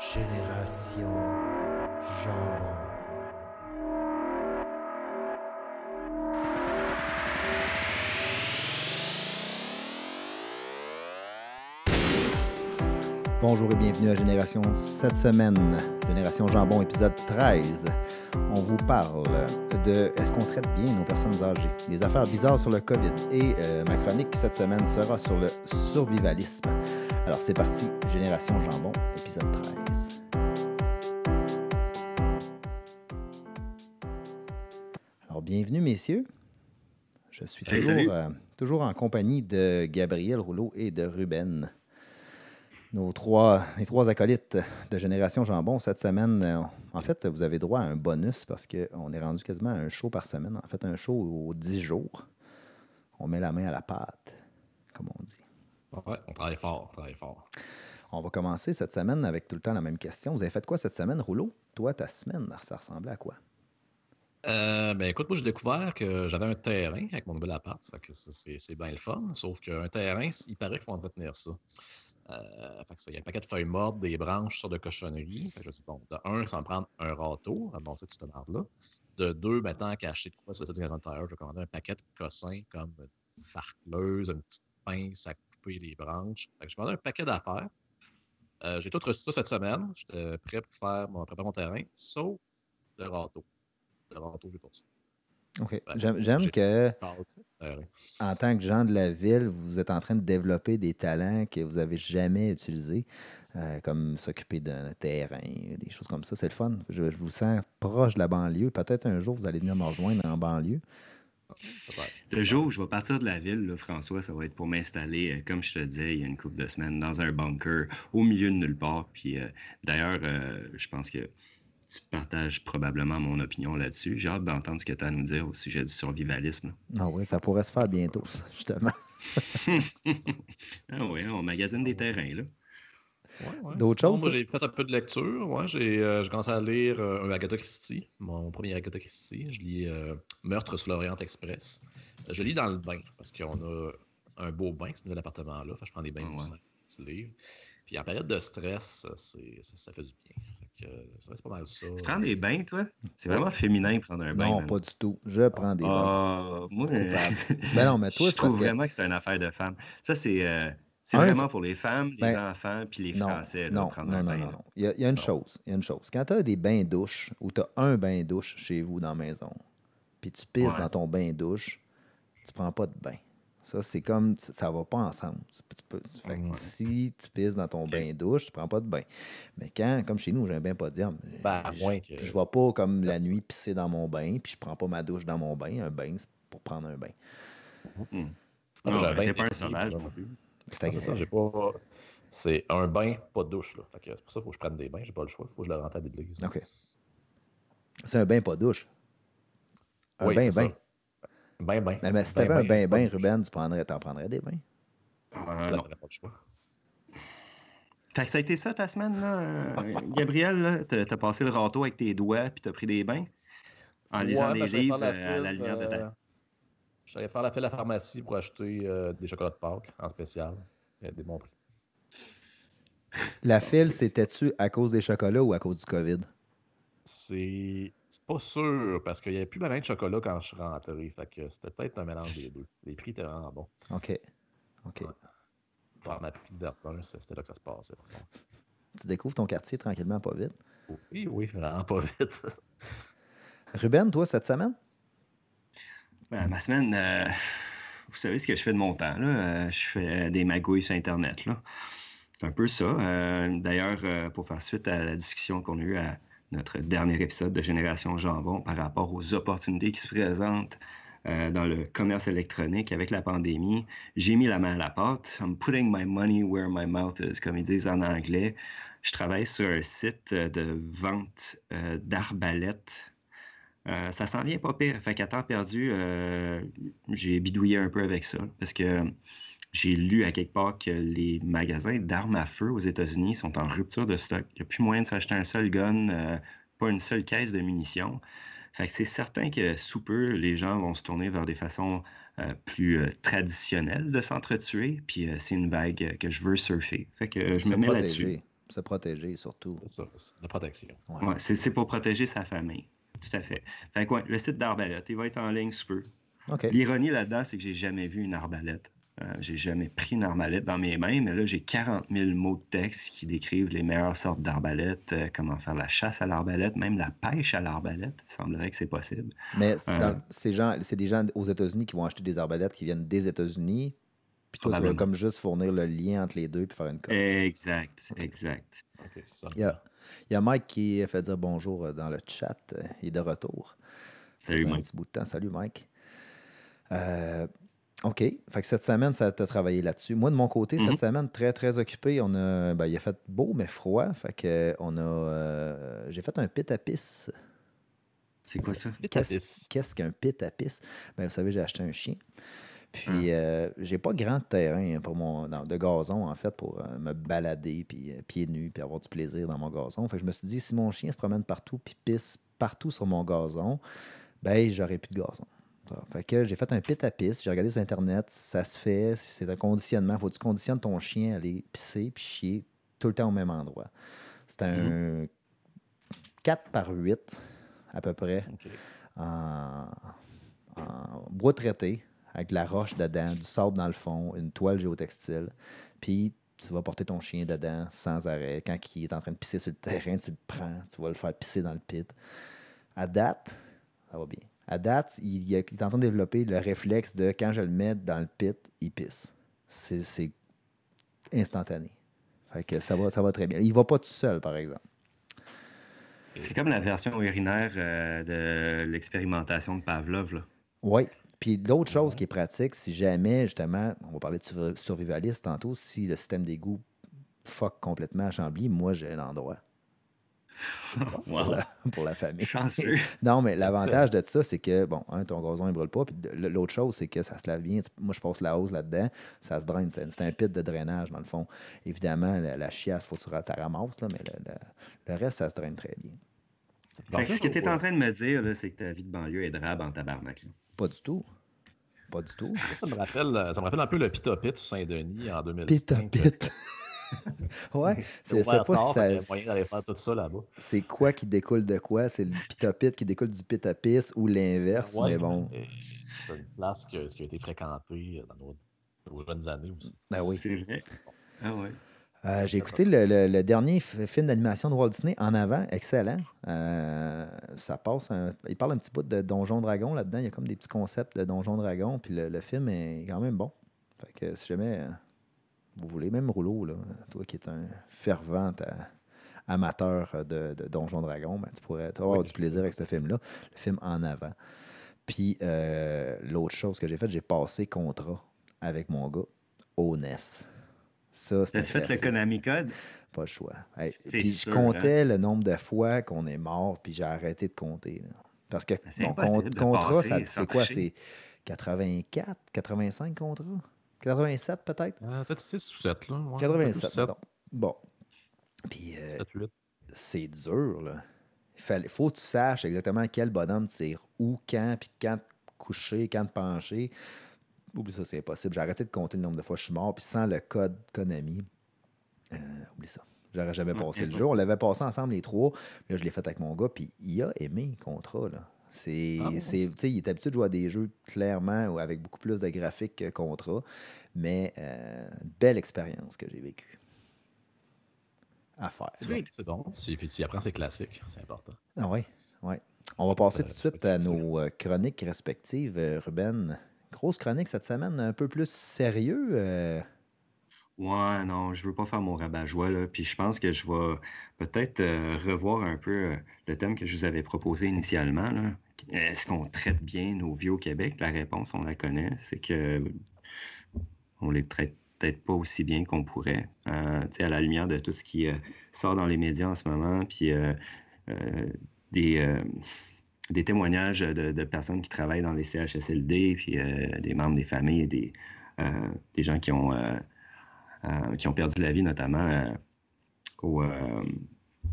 génération, Jambon Bonjour et bienvenue à Génération cette semaine, Génération Jambon épisode 13. On vous parle de est-ce qu'on traite bien nos personnes âgées, des affaires bizarres sur le COVID et euh, ma chronique cette semaine sera sur le survivalisme. Alors c'est parti, Génération Jambon épisode 13. bienvenue messieurs. Je suis euh, toujours, en compagnie de Gabriel Rouleau et de Ruben. Nos trois, les trois acolytes de Génération Jambon, cette semaine, euh, en fait, vous avez droit à un bonus parce qu'on est rendu quasiment à un show par semaine. En fait, un show aux dix jours. On met la main à la pâte, comme on dit. on travaille fort, on travaille fort. On va commencer cette semaine avec tout le temps la même question. Vous avez fait quoi cette semaine, Rouleau? Toi, ta semaine, ça ressemblait à quoi? Euh, ben, écoute, moi j'ai découvert que j'avais un terrain avec mon nouvel appart, ça c'est bien le fun, sauf qu'un terrain, il paraît qu'il faut entretenir ça. Euh, ça, il y a un paquet de feuilles mortes, des branches sur de cochonneries. je dis, bon, de un, sans prendre un râteau, à ah, tu te marres là. De deux, maintenant, à cacher de quoi sur le site du je vais commander un paquet de cossins comme une sarcleuse, une petite pince à couper les branches. Je vais commander un paquet d'affaires. Euh, j'ai tout reçu ça cette semaine. J'étais prêt pour faire mon, préparer mon terrain, sauf le râteau tour, je pense. OK. J'aime que, en tant que gens de la ville, vous êtes en train de développer des talents que vous n'avez jamais utilisés, euh, comme s'occuper d'un terrain, des choses comme ça. C'est le fun. Je, vous sens proche de la banlieue. Peut-être un jour, vous allez venir me rejoindre en banlieue. Le jour où je vais partir de la ville, François, ça va être pour m'installer, euh, comme je te disais il y a une couple de semaines, dans un bunker au milieu de nulle part. Puis euh, d'ailleurs, je pense que tu partages probablement mon opinion là-dessus. J'ai hâte d'entendre ce que tu as à nous dire au sujet du survivalisme. Ah oui, ça pourrait se faire bientôt, justement. ah oui, on magasine des terrains, là. D'autres choses? Moi, j'ai fait un peu de lecture. Ouais, j'ai euh, commencé à lire euh, un Agatha Christie, mon premier Agatha Christie. Je lis euh, Meurtre sous l'Orient Express. Je lis dans le bain parce qu'on a un beau bain, ce nouvel appartement-là. je prends des bains ah pour ça, Puis en période de stress, ça fait du bien. Tu prends des bains, toi? C'est vraiment féminin de prendre un bain. Non, pas du tout. Je prends des bains. Ah, moi, mais ben non, mais toi, je trouve vraiment que, c'est une affaire de femme. Ça, c'est euh, vraiment pour les femmes, les ben, enfants, puis les Français. non, prendre non, un non, bain, non, non, Il y a, y a une chose. Il y a une chose. Quand tu as des bains douches ou tu as un bain douche chez vous dans la maison, puis tu pisses dans ton bain douche, tu prends pas de bain. Ça, c'est comme, ça va pas ensemble. si tu pisses dans ton bain douche, tu prends pas de bain. Mais quand, comme chez nous, j'ai un bain podium, ben, je, moins je vais pas comme la nuit pisser dans mon bain, puis je prends pas ma douche dans mon bain. Un bain, c'est pour prendre un bain. Ah, un C'est un bain, pas de douche. C'est pour ça qu'il faut que je prenne des bains, j'ai pas le choix, il faut que je le rentabilise. OK. C'est un bain, pas de douche. Un bain, bain. Ben, ben. Mais, si ben, t'avais ben, un ben-ben, ben, Ruben, tu prendrais, t'en prendrais des bains. Euh, non, pas de choix. ça a été ça ta semaine, là. Euh, Gabriel, t'as, passé le râteau avec tes doigts puis t'as pris des bains en lisant des ben, livres euh, à la lumière de ta. Euh, j'allais faire la file à la pharmacie pour acheter des chocolats de Pâques en spécial. des bons prix. La file, c'était-tu à cause des chocolats ou à cause du COVID? C'est c'est pas sûr, parce qu'il n'y avait plus la main de chocolat quand je suis rentré. Fait que c'était peut-être un mélange des deux. Les prix étaient vraiment bons. OK. OK. Par ma petite de c'était là que ça se passait. Tu découvres ton quartier tranquillement, pas vite. Oui, oui, vraiment pas vite. Ruben, toi, cette semaine? Ben, ma semaine, euh, vous savez ce que je fais de mon temps. Là. Euh, je fais des magouilles sur Internet. Là. C'est un peu ça. Euh, d'ailleurs, pour faire suite à la discussion qu'on a eue à notre dernier épisode de Génération Jambon par rapport aux opportunités qui se présentent euh, dans le commerce électronique avec la pandémie. J'ai mis la main à la porte. « I'm putting my money where my mouth is, comme ils disent en anglais. Je travaille sur un site euh, de vente euh, d'arbalètes. ça s'en vient pas pire. Fait qu'à temps perdu, j'ai bidouillé un peu avec ça parce que j'ai lu à quelque part que les magasins d'armes à feu aux États-Unis sont en rupture de stock. Il n'y a plus moyen de s'acheter un seul gun, euh, pas une seule caisse de munitions. Fait c'est certain que sous peu, les gens vont se tourner vers des façons euh, plus euh, traditionnelles de s'entretuer. Puis c'est une vague que je veux surfer. Fait que je me mets là-dessus. Se protéger surtout. la protection. Ouais. c'est pour protéger sa famille. Tout à fait. fait le site d'Arbalète, il va être en ligne sous peu. L'ironie là-dedans, c'est que j'ai jamais vu une arbalète. Euh, j'ai jamais pris une arbalète dans mes mains, mais là, j'ai 40 000 mots de texte qui décrivent les meilleures sortes d'arbalètes, euh, comment faire la chasse à l'arbalète, même la pêche à l'arbalète. Il semblerait que c'est possible. Mais c'est, euh, ces des gens aux États-Unis qui vont acheter des arbalètes qui viennent des États-Unis. Puis toi, tu veux comme juste fournir le lien entre les deux puis faire une copie. Exact, exact. Il, y a, Mike qui fait dire bonjour dans le chat. Il est de retour. Salut, Mike. Un petit bout de temps. Salut, Mike. Euh, OK. Fait cette semaine, ça t'a travaillé là-dessus. Moi, de mon côté, cette mhm. semaine, très, très occupé. On a, ben, il a fait beau, mais froid. Fait que on a, euh, j'ai fait un pit à pisse. C'est quoi ça? Qu'est-ce qu'un pit à pisse? Ben, vous savez, j'ai acheté un chien. Puis, hum. euh, j'ai pas grand terrain hein, pour mon, de gazon, en fait, pour euh, me balader, puis pieds nus, puis avoir du plaisir dans mon gazon. Fait je me suis dit, si mon chien se promène partout, puis pisse partout sur mon gazon, ben, j'aurais plus de gazon. Fait que j'ai fait un pit à piste, j'ai regardé sur Internet, ça se fait, c'est un conditionnement. Faut que tu conditionnes ton chien à aller pisser puis chier tout le temps au même endroit. C'est un 4 mhm. par 8 à peu près en, en, bois traité avec de la roche dedans, du sable dans le fond, une toile géotextile. Puis tu vas porter ton chien dedans sans arrêt. Quand il est en train de pisser sur le terrain, tu le prends, tu vas le faire pisser dans le pit. À date, ça va bien à date, il, est en train de développer le réflexe de quand je le mets dans le pit, il pisse. C'est instantané. que ça va, ça va très bien. Il va pas tout seul, par exemple. C'est comme la version urinaire euh, de l'expérimentation de Pavlov. Oui. Puis l'autre chose qui est pratique, si jamais, justement, on va parler de survivaliste tantôt, si le système d'égout fuck complètement à Chambly, moi, j'ai l'endroit. Voilà, pour la famille. Chanceux. non, mais l'avantage de ça, c'est que, bon, ton ton gazon, il brûle pas. Puis l'autre chose, c'est que ça se lave bien. Moi, je passe la hausse là-dedans, ça se draine. C'est un pit de drainage, dans le fond. Évidemment, la, chiasse, faut que tu ramasses, là, mais le, reste, ça se draine très bien. Fait ce que tu es en train de me dire, c'est que ta vie de banlieue est drabe en tabarnak. Pas du tout. Pas du tout. Ça, me rappelle, euh, ça me rappelle un peu le Pita Pit sur Saint-Denis en 2005. Pita Pit. ouais, c'est ça, C'est quoi qui découle de quoi C'est le pitopit qui découle du pit ou l'inverse, mais bon. Euh, c'est une place qui a, été fréquentée dans nos, jeunes années aussi. Ben oui. C'est vrai. Ah ouais. Euh, j'ai écouté le, dernier film d'animation de Walt Disney, En avant, excellent. Euh, ça passe. il parle un petit peu de Donjon Dragon là-dedans. Il y a comme des petits concepts de Donjon Dragon. Puis le, le film est quand même bon. Fait que si jamais vous voulez, même Rouleau, toi qui es un fervent amateur de, de Donjon Dragon, ben, tu pourrais avoir du plaisir avec ce film-là, le film En avant. Puis euh, l'autre chose que j'ai faite, j'ai passé contrat avec mon gars au NES. Ça, T'as fait le Konami Code? Pas le choix. puis je comptais hein. le nombre de fois qu'on est mort, puis j'ai arrêté de compter. Parce que ben, mon contrat, c'est quoi? C'est 84, 85 contrats? 87 peut-être. Euh, peut-être 6 ou 7, là. 87, Bon. Puis, euh, c'est dur, là. Il faut que tu saches exactement quel bonhomme tire où, quand, puis quand te coucher, quand te pencher. Oublie ça, c'est impossible. J'ai arrêté de compter le nombre de fois que je suis mort, puis sans le code Konami, euh, oublie ça. J'aurais jamais pensé passé le jour. On l'avait passé ensemble les trois. Là, je l'ai fait avec mon gars, puis il a aimé le contrat, là. C'est, ah il est habitué de jouer à des jeux clairement ou avec beaucoup plus de graphiques que Contra, mais euh, belle expérience que j'ai vécue. À faire. c'est bon. puis tu c'est important. Ah oui, oui. On va passer tout de euh, suite à nos euh, chroniques respectives. Ruben, grosse chronique cette semaine, un peu plus sérieux. Ouais, non, je veux pas faire mon rabat-joie, Puis je pense que je vais peut-être euh, revoir un peu euh, le thème que je vous avais proposé initialement, Est-ce qu'on traite bien nos vieux au Québec? La réponse, on la connaît. C'est que on les traite peut-être pas aussi bien qu'on pourrait. Euh, à la lumière de tout ce qui sort dans les médias en ce moment, puis des des témoignages de, personnes qui travaillent dans les CHSLD, puis des membres des familles, des, des gens qui ont euh, qui ont perdu la vie, notamment euh, euh,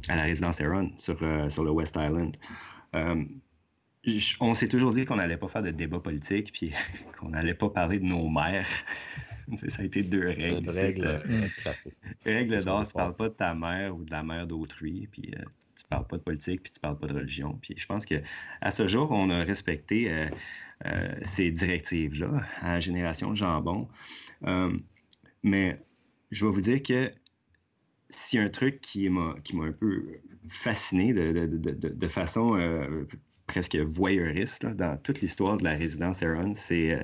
à la résidence Aaron sur, sur le West Island on s'est toujours dit qu'on n'allait pas faire de débat politique, puis qu'on n'allait pas parler de nos mères. ça a été deux règles. Règle, d'or, tu parles pas de ta mère ou de la mère d'autrui, puis euh, tu parles pas de politique, puis tu parles pas de religion. Puis je pense que à ce jour, on a respecté ces directives-là à la Génération Jambon. mais je vais vous dire que si un truc qui m'a, un peu fasciné de, façon euh, presque voyeuriste dans toute l'histoire de la résidence Aaron, c'est euh,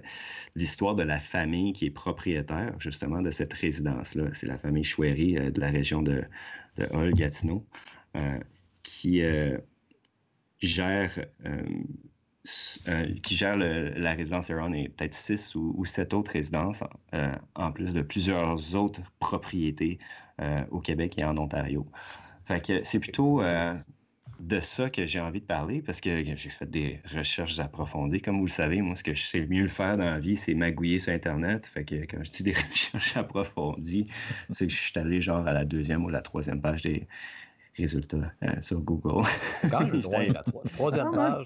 l'histoire de la famille qui est propriétaire justement de cette résidence-là. C'est la famille Chouéry euh, de la région de, de Hull-Gatineau qui gère euh, qui gère la résidence Heron et peut-être six ou, sept autres résidences, euh, en plus de plusieurs autres propriétés euh, au Québec et en Ontario. Fait que c'est plutôt de ça que j'ai envie de parler parce que j'ai fait des recherches approfondies. Comme vous le savez, moi, ce que je sais mieux le faire dans la vie, c'est magouiller sur Internet. Fait que quand je dis des recherches approfondies, c'est que je suis allé genre à la deuxième ou la troisième page des, Résultat, euh, sur Google. il ah,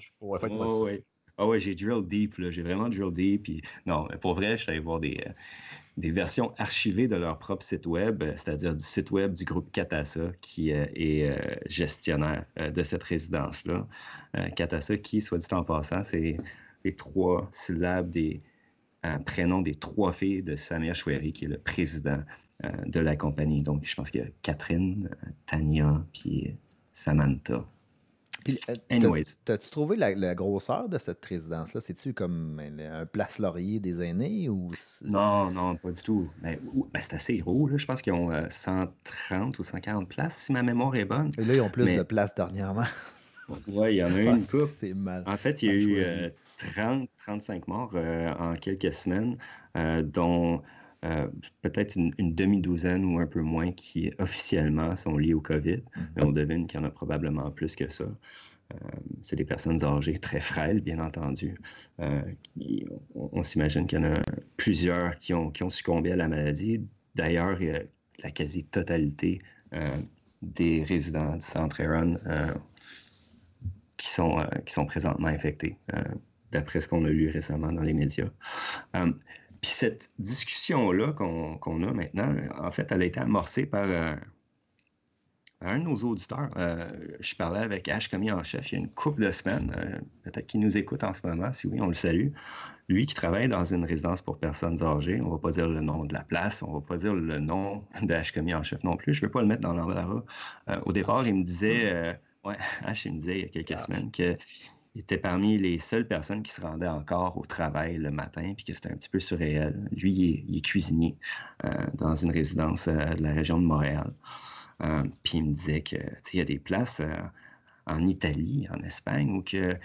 ah ouais, j'ai drill deep, J'ai vraiment drill deep. Puis... Non, mais pour vrai, je suis allé voir des, euh, versions archivées de leur propre site web, euh, c'est-à-dire du site web du groupe Katasa qui est gestionnaire de cette résidence-là. Catassa, qui, soit dit en passant, c'est les trois syllabes des prénom des trois filles de Samia Chouéry, qui est le président euh, de la compagnie. Donc, je pense qu'il y a Catherine, euh, Tania, puis euh, Samantha. Anyways. T'as-tu trouvé la, grosseur de cette résidence-là? C'est-tu comme ben, un place laurier des aînés? ou Non, non, pas du tout. Ben, ben, c'est assez gros. Là. Je pense qu'ils ont 130 ou 140 places, si ma mémoire est bonne. Et là, ils ont plus de places dernièrement. Oui, il y en a ah, une C'est mal. En fait, il y a ah, eu 30, 35 morts en quelques semaines, dont euh, peut-être une, demi-douzaine ou un peu moins qui officiellement sont liés au COVID, mais mhm. on devine qu'il y en a probablement plus que ça. Euh, c'est des personnes âgées très frêles, bien entendu. Euh, on, s'imagine qu'il y en a plusieurs qui ont, qui ont succombé à la maladie. D'ailleurs, la quasi-totalité des résidents du centre Aaron qui, sont, qui sont présentement infectés, d'après ce qu'on a lu récemment dans les médias cette discussion-là qu'on a maintenant, en fait, elle a été amorcée par euh, un de nos auditeurs. Euh, je parlais avec H. commis en chef il y a une couple de semaines. Euh, peut-être qu'il nous écoute en ce moment. Si oui, on le salue. Lui qui travaille dans une résidence pour personnes âgées. On ne va pas dire le nom de la place. On ne va pas dire le nom h commis en chef non plus. Je ne veux pas le mettre dans l'embarras. au départ, il me disait... H, il me disait il y a quelques semaines que il était parmi les seules personnes qui se rendaient encore au travail le matin, puis que c'était un petit peu surréel. Lui, il est, cuisinier euh, dans une résidence euh, de la région de Montréal. Euh, puis il me disait qu'il y a des places en Italie, en Espagne, où que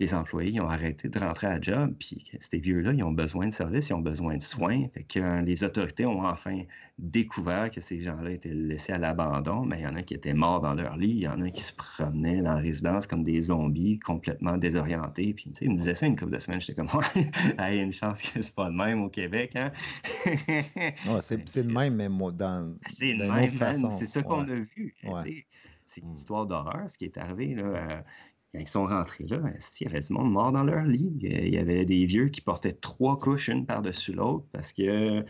les employés ont arrêté de rentrer à job, puis ces vieux-là, ils ont besoin de services, ils ont besoin de soins. Fait que euh, les autorités ont enfin découvert que ces gens-là étaient laissés à l'abandon, mais il y en a qui étaient morts dans leur lit, il y en a qui se promenaient dans la résidence comme des zombies, complètement désorientés. Puis, tu sais, ils me disaient ça une couple de semaines, j'étais comme, il y a une chance que c'est pas le même au Québec, hein? c'est le même, mais dans. Ah, c'est le même, c'est ça qu'on a vu. C'est une mm. histoire d'horreur, ce qui est arrivé. Là, euh, ils sont rentrés là, il y avait du monde mort dans leur lit. Euh, il y avait des vieux qui portaient trois couches une par-dessus l'autre parce que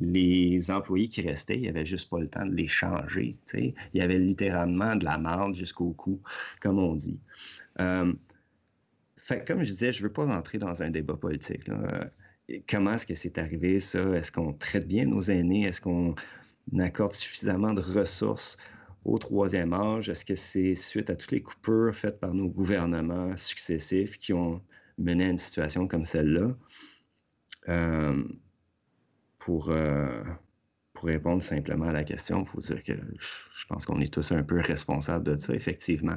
les employés qui restaient, il n'y avait juste pas le temps de les changer. Il y avait littéralement de la marde jusqu'au cou, comme on dit. Euh, comme je disais, je ne veux pas rentrer dans un débat politique. Euh, comment est-ce que c'est arrivé ça? Est-ce qu'on traite bien nos aînés? Est-ce qu'on accorde suffisamment de ressources au troisième âge? Est-ce que c'est suite à toutes les coupures faites par nos gouvernements successifs qui ont mené à une situation comme celle-là? Euh, pour, euh, pour répondre simplement à la question, il faut dire que je pense qu'on est tous un peu responsables de ça, effectivement.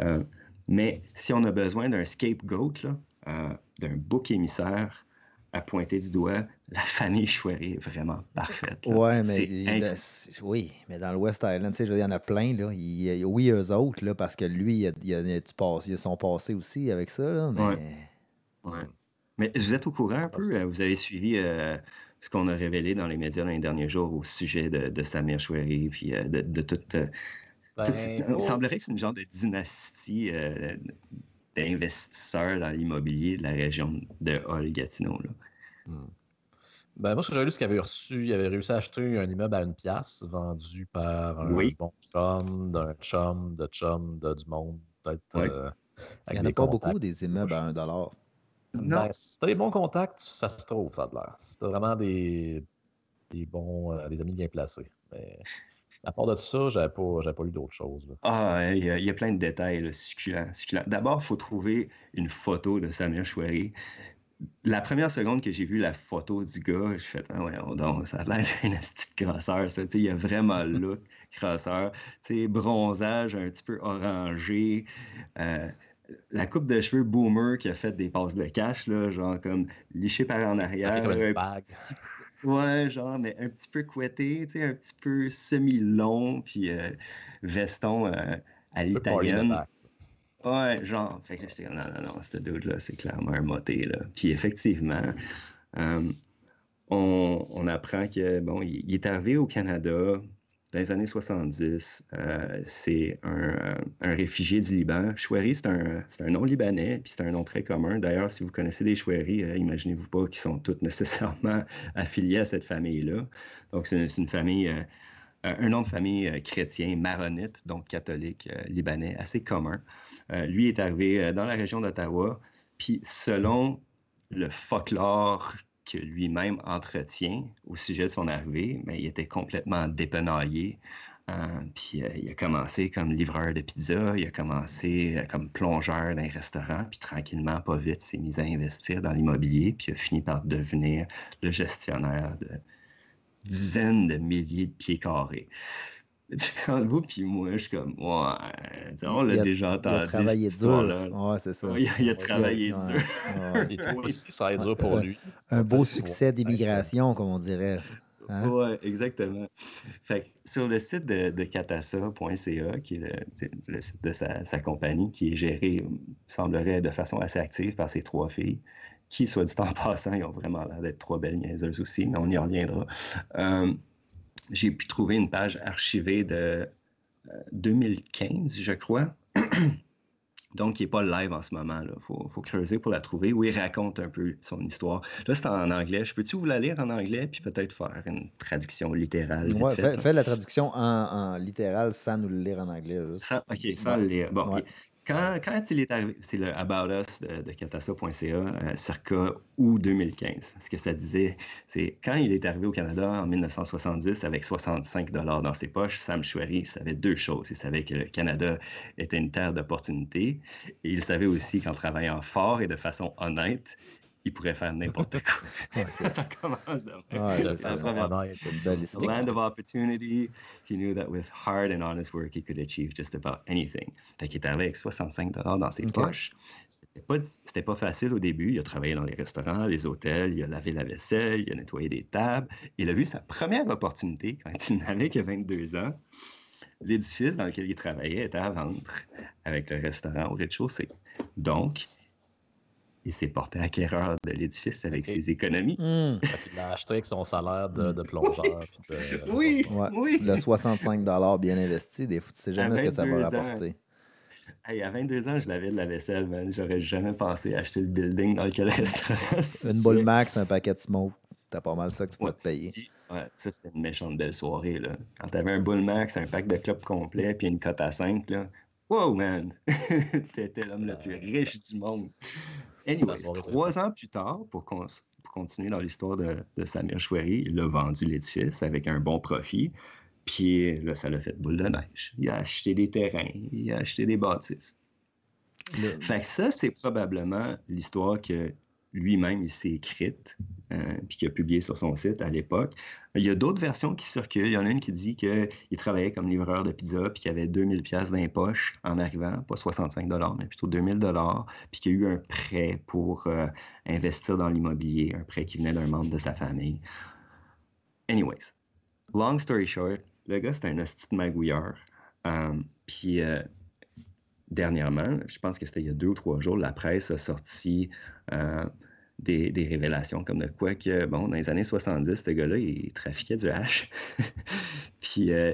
Euh, mais si on a besoin d'un scapegoat, d'un bouc émissaire, à pointer du doigt, la famille Chouéry est vraiment parfaite. Ouais, mais oui, mais dans le West Island, il y en a plein. Là. Il, oui, eux autres, là, parce que lui, il, il, a son passé aussi avec ça. mais... vous êtes au courant un peu? Euh, vous avez suivi euh, ce qu'on a révélé dans les médias dans les derniers jours au sujet de, de Samir Chouéry, puis euh, de, toute. Ben, oh. Il semblerait que c'est une genre de dynastie investisseurs dans l'immobilier de la région de Hall-Gatineau. Hmm. Ben, moi, ce que j'avais lu, c'est qu'il avait reçu, il avait réussi à acheter un immeuble à une pièce vendu par un bon chum, d'un chum, de chum, de, du monde, euh, il n'y en a pas beaucoup des immeubles à un dollar. Non. Ben, des bons contacts, ça se trouve, ça a l'air. Si vraiment des, des bons, euh, des amis bien placés. Mais à part de ça, j'avais pas, pas lu d'autre chose. Ah, il y, a plein de détails succulents. D'abord, il faut trouver une photo de Samuel Chouari. La première seconde que j'ai vu la photo du gars, je fais, ah, voyons donc, ça a l'air un une crasseur, ça. Il y a vraiment le look crasseur. Bronzage un petit peu orangé. Euh, la coupe de cheveux boomer qui a fait des passes de cash, genre comme liché par en ah, arrière, Ouais, genre, mais un petit peu couetté, tu sais, un petit peu semi-long, puis euh, veston euh, à l'italienne. Ouais, genre. Fait que j'étais non, non, non, ce dude-là, c'est clairement un moté, là. Puis effectivement, euh, on, on, apprend que, bon, il, est arrivé au Canada dans les années 70. Euh, c'est euh, un, réfugié du Liban. Chouari, c'est un, nom libanais, puis c'est un nom très commun. D'ailleurs, si vous connaissez des Chouari, euh, imaginez-vous pas qu'ils sont toutes nécessairement affiliés à cette famille-là. Donc, c'est une, famille, un nom de famille chrétien, maronite, donc catholique, libanais, assez commun. lui est arrivé dans la région d'Ottawa, puis selon le folklore lui-même entretient au sujet de son arrivée, mais il était complètement dépenaillé. Hein. puis euh, il a commencé comme livreur de pizza, il a commencé euh, comme plongeur d'un restaurant, puis tranquillement, pas vite, s'est mis à investir dans l'immobilier, puis il a fini par devenir le gestionnaire de dizaines de milliers de pieds carrés quand le bout, puis moi, je suis comme, ouais, on l'a déjà entendu. Il a travaillé dur. Ouais, c'est ça. Il a, a travaillé dur. a été dur pour euh, lui. Un beau succès d'immigration, comme on dirait. Hein? Ouais, Oui, exactement. Fait que sur le site de, katasa.ca, catassa.ca, qui est le, site de sa, compagnie, qui est géré, semblerait, de façon assez active par ses trois filles, qui, soit dit en passant, ils ont vraiment l'air d'être trois belles niaiseuses aussi, mais on y reviendra. Euh, j'ai pu trouver une page archivée de 2015, euh, je crois. Donc, il n'est pas live en ce moment. Il faut, creuser pour la trouver, Oui, il raconte un peu son histoire. Là, c'est en anglais. Je peux-tu vous la lire en anglais, puis peut-être faire une traduction littérale? fais, la traduction en, en littéral sans nous le lire en anglais. OK, sans le lire. Bon, quand, il est arrivé, c'est le About Us de, de euh, circa août 2015. Ce que ça disait, c'est quand il est arrivé au Canada en 1970 avec 65 dollars dans ses poches, Sam Chouari savait deux choses. Il savait que le Canada était une terre d'opportunités et il savait aussi qu'en travaillant fort et de façon honnête, il pourrait faire n'importe quoi. ça commence de même. Ça se ah, Land of opportunity. He knew that with hard and honest work, he could achieve just about anything. Fait qu'il était avec 65 dans ses poches. C'était pas, pas facile au début. Il a travaillé dans les restaurants, les hôtels, il a lavé la vaisselle, il a nettoyé des tables. Il a vu sa première opportunité quand il n'avait que 22 ans. L'édifice dans lequel il travaillait était à vendre avec le restaurant au rez-de-chaussée. Donc, il s'est porté acquéreur de l'édifice avec ses économies. Hmm. il a acheté avec son salaire de, hmm. plongeur. Oui, oui, Le 65 bien investi, des fois, tu sais jamais ce que ça va rapporter. y a 22 ans, je l'avais de la vaisselle, man. J'aurais jamais pensé acheter le building dans lequel restaurant. Une boule max, un paquet de smoke. T'as pas mal ça que tu pourrais te payer. Ouais, ça, c'était une méchante belle soirée. Là. Quand t'avais un bull max, un pack de club complet, puis une cote à 5, là, wow, man! T'étais l'homme le plus riche du monde. Anyways, trois ans plus tard, pour, continuer dans l'histoire de, de, Samir Chouari, il a vendu l'édifice avec un bon profit. Puis là, ça l'a fait boule de neige. Il a acheté des terrains, il a acheté des bâtisses. Fait que ça, c'est probablement l'histoire que lui-même il s'est écrit, euh, puis qu'il a publié sur son site à l'époque. Il y a d'autres versions qui circulent. Il y en a une qui dit qu'il travaillait comme livreur de pizza, puis qu'il avait 2000 pièces d'impoche en arrivant, pas 65 dollars, mais plutôt 2000 dollars, puis qu'il y a eu un prêt pour euh, investir dans l'immobilier, un prêt qui venait d'un membre de sa famille. Anyways, long story short, le gars, c'est un hostie magouilleur. Euh, puis dernièrement, je pense que c'était il y a deux ou trois jours, la presse a sorti euh, des, révélations comme de quoi que, bon, dans les années 70, ce gars-là, il trafiquait du hash. Puis euh,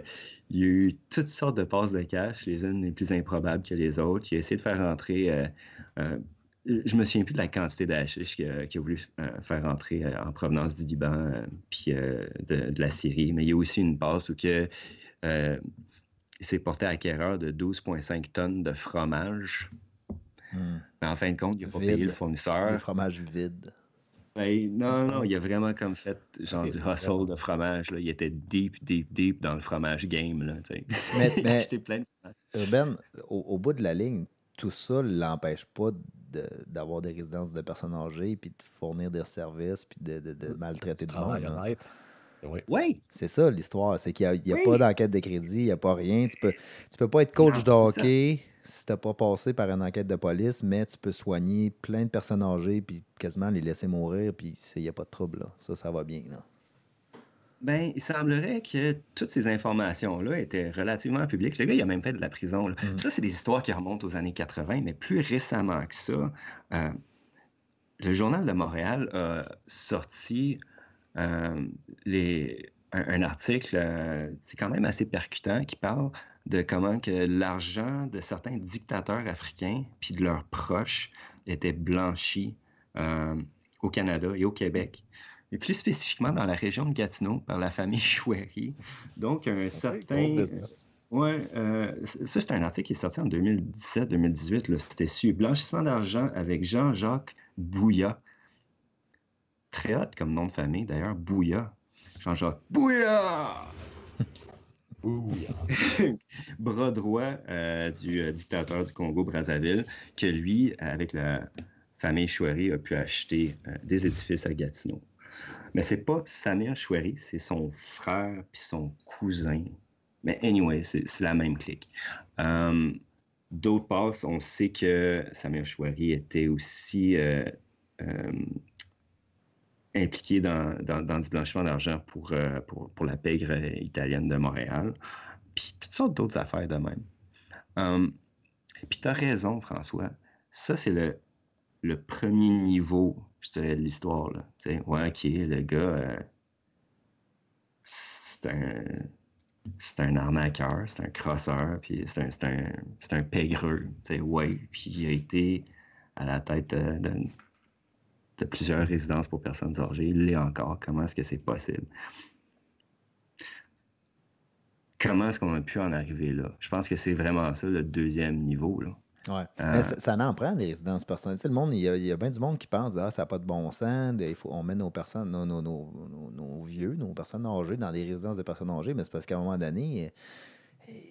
il y a eu toutes sortes de passes de cash, les unes les plus improbables que les autres. Il a essayé de faire rentrer... Euh, euh je me souviens plus de la quantité d'hachiches qu'il a, voulu faire entrer en provenance du Liban puis de, de, la Syrie, mais il y a aussi une passe où que, il s'est porté acquéreur de 12,5 tonnes de fromage. Hmm. Mais en fin de compte, il n'a pas payé le fournisseur. Le fromage vide. Ben, non, ah. non, il a vraiment comme fait genre du hustle de fromage. Il était deep, deep, deep dans le fromage game. mais, mais plein de Urbain, au, bout de la ligne, tout ça ne l'empêche pas d'avoir des résidences de personnes âgées, puis de fournir des services, puis de, euh, maltraiter du, monde. Oui. C'est ça l'histoire. C'est qu'il n'y a, pas d'enquête de crédit, il n'y a pas rien. Tu peux, tu peux pas être coach d'hockey de hockey si tu n'as pas passé par une enquête de police, mais tu peux soigner plein de personnes âgées puis quasiment les laisser mourir, puis il n'y a pas de trouble. Ça, ça va bien. Là. Ben, il semblerait que toutes ces informations-là étaient relativement publiques. Le gars, il a même fait de la prison. Mm. Ça, c'est des histoires qui remontent aux années 80, mais plus récemment que ça, euh, le Journal de Montréal a sorti euh, les, un, article, euh, c'est quand même assez percutant, qui parle de comment que l'argent de certains dictateurs africains puis de leurs proches était blanchi euh, au Canada et au Québec. mais plus spécifiquement dans la région de Gatineau par la famille Chouéry. Donc, un certain. Ouais, ça, c'est un article qui est sorti en 2017-2018. C'était sur blanchissement d'argent avec Jean-Jacques Bouillat, Très hot comme nom de famille, d'ailleurs. Bouya. Jean-Jacques. Bouya! Bras droit euh, du euh, dictateur du Congo-Brazzaville, que lui, avec la famille Chouari, a pu acheter euh, des édifices à Gatineau. Mais c'est pas Samir Chouari, c'est son frère puis son cousin. Mais anyway, c'est la même clique. D'autre part, on sait que Samir Chouari était aussi impliqué dans, dans, du blanchiment d'argent pour, euh, pour, pour, la pègre euh, italienne de Montréal, puis toutes sortes d'autres affaires de même. Hum, puis tu as raison, François. Ça, c'est le, le premier niveau, je dirais, de l'histoire. Ouais, OK, le gars, euh, c'est un c'est un arnaqueur, c'est un crosseur, puis c'est un, c'est un, un, tu sais, ouais. Puis il a été à la tête d'un tu plusieurs résidences pour personnes âgées, il l'est encore. Comment est-ce que c'est possible? Comment est-ce qu'on a pu en arriver là? Je pense que c'est vraiment ça le deuxième niveau. Là. Ouais. Euh, mais ça, n'en prend des résidences personnelles. le monde, il y, a, bien du monde qui pense ah, ça n'a pas de bon sens, il faut, on met nos personnes, nos, nos, vieux, nos personnes âgées dans les résidences de personnes âgées, mais c'est parce qu'à un moment donné,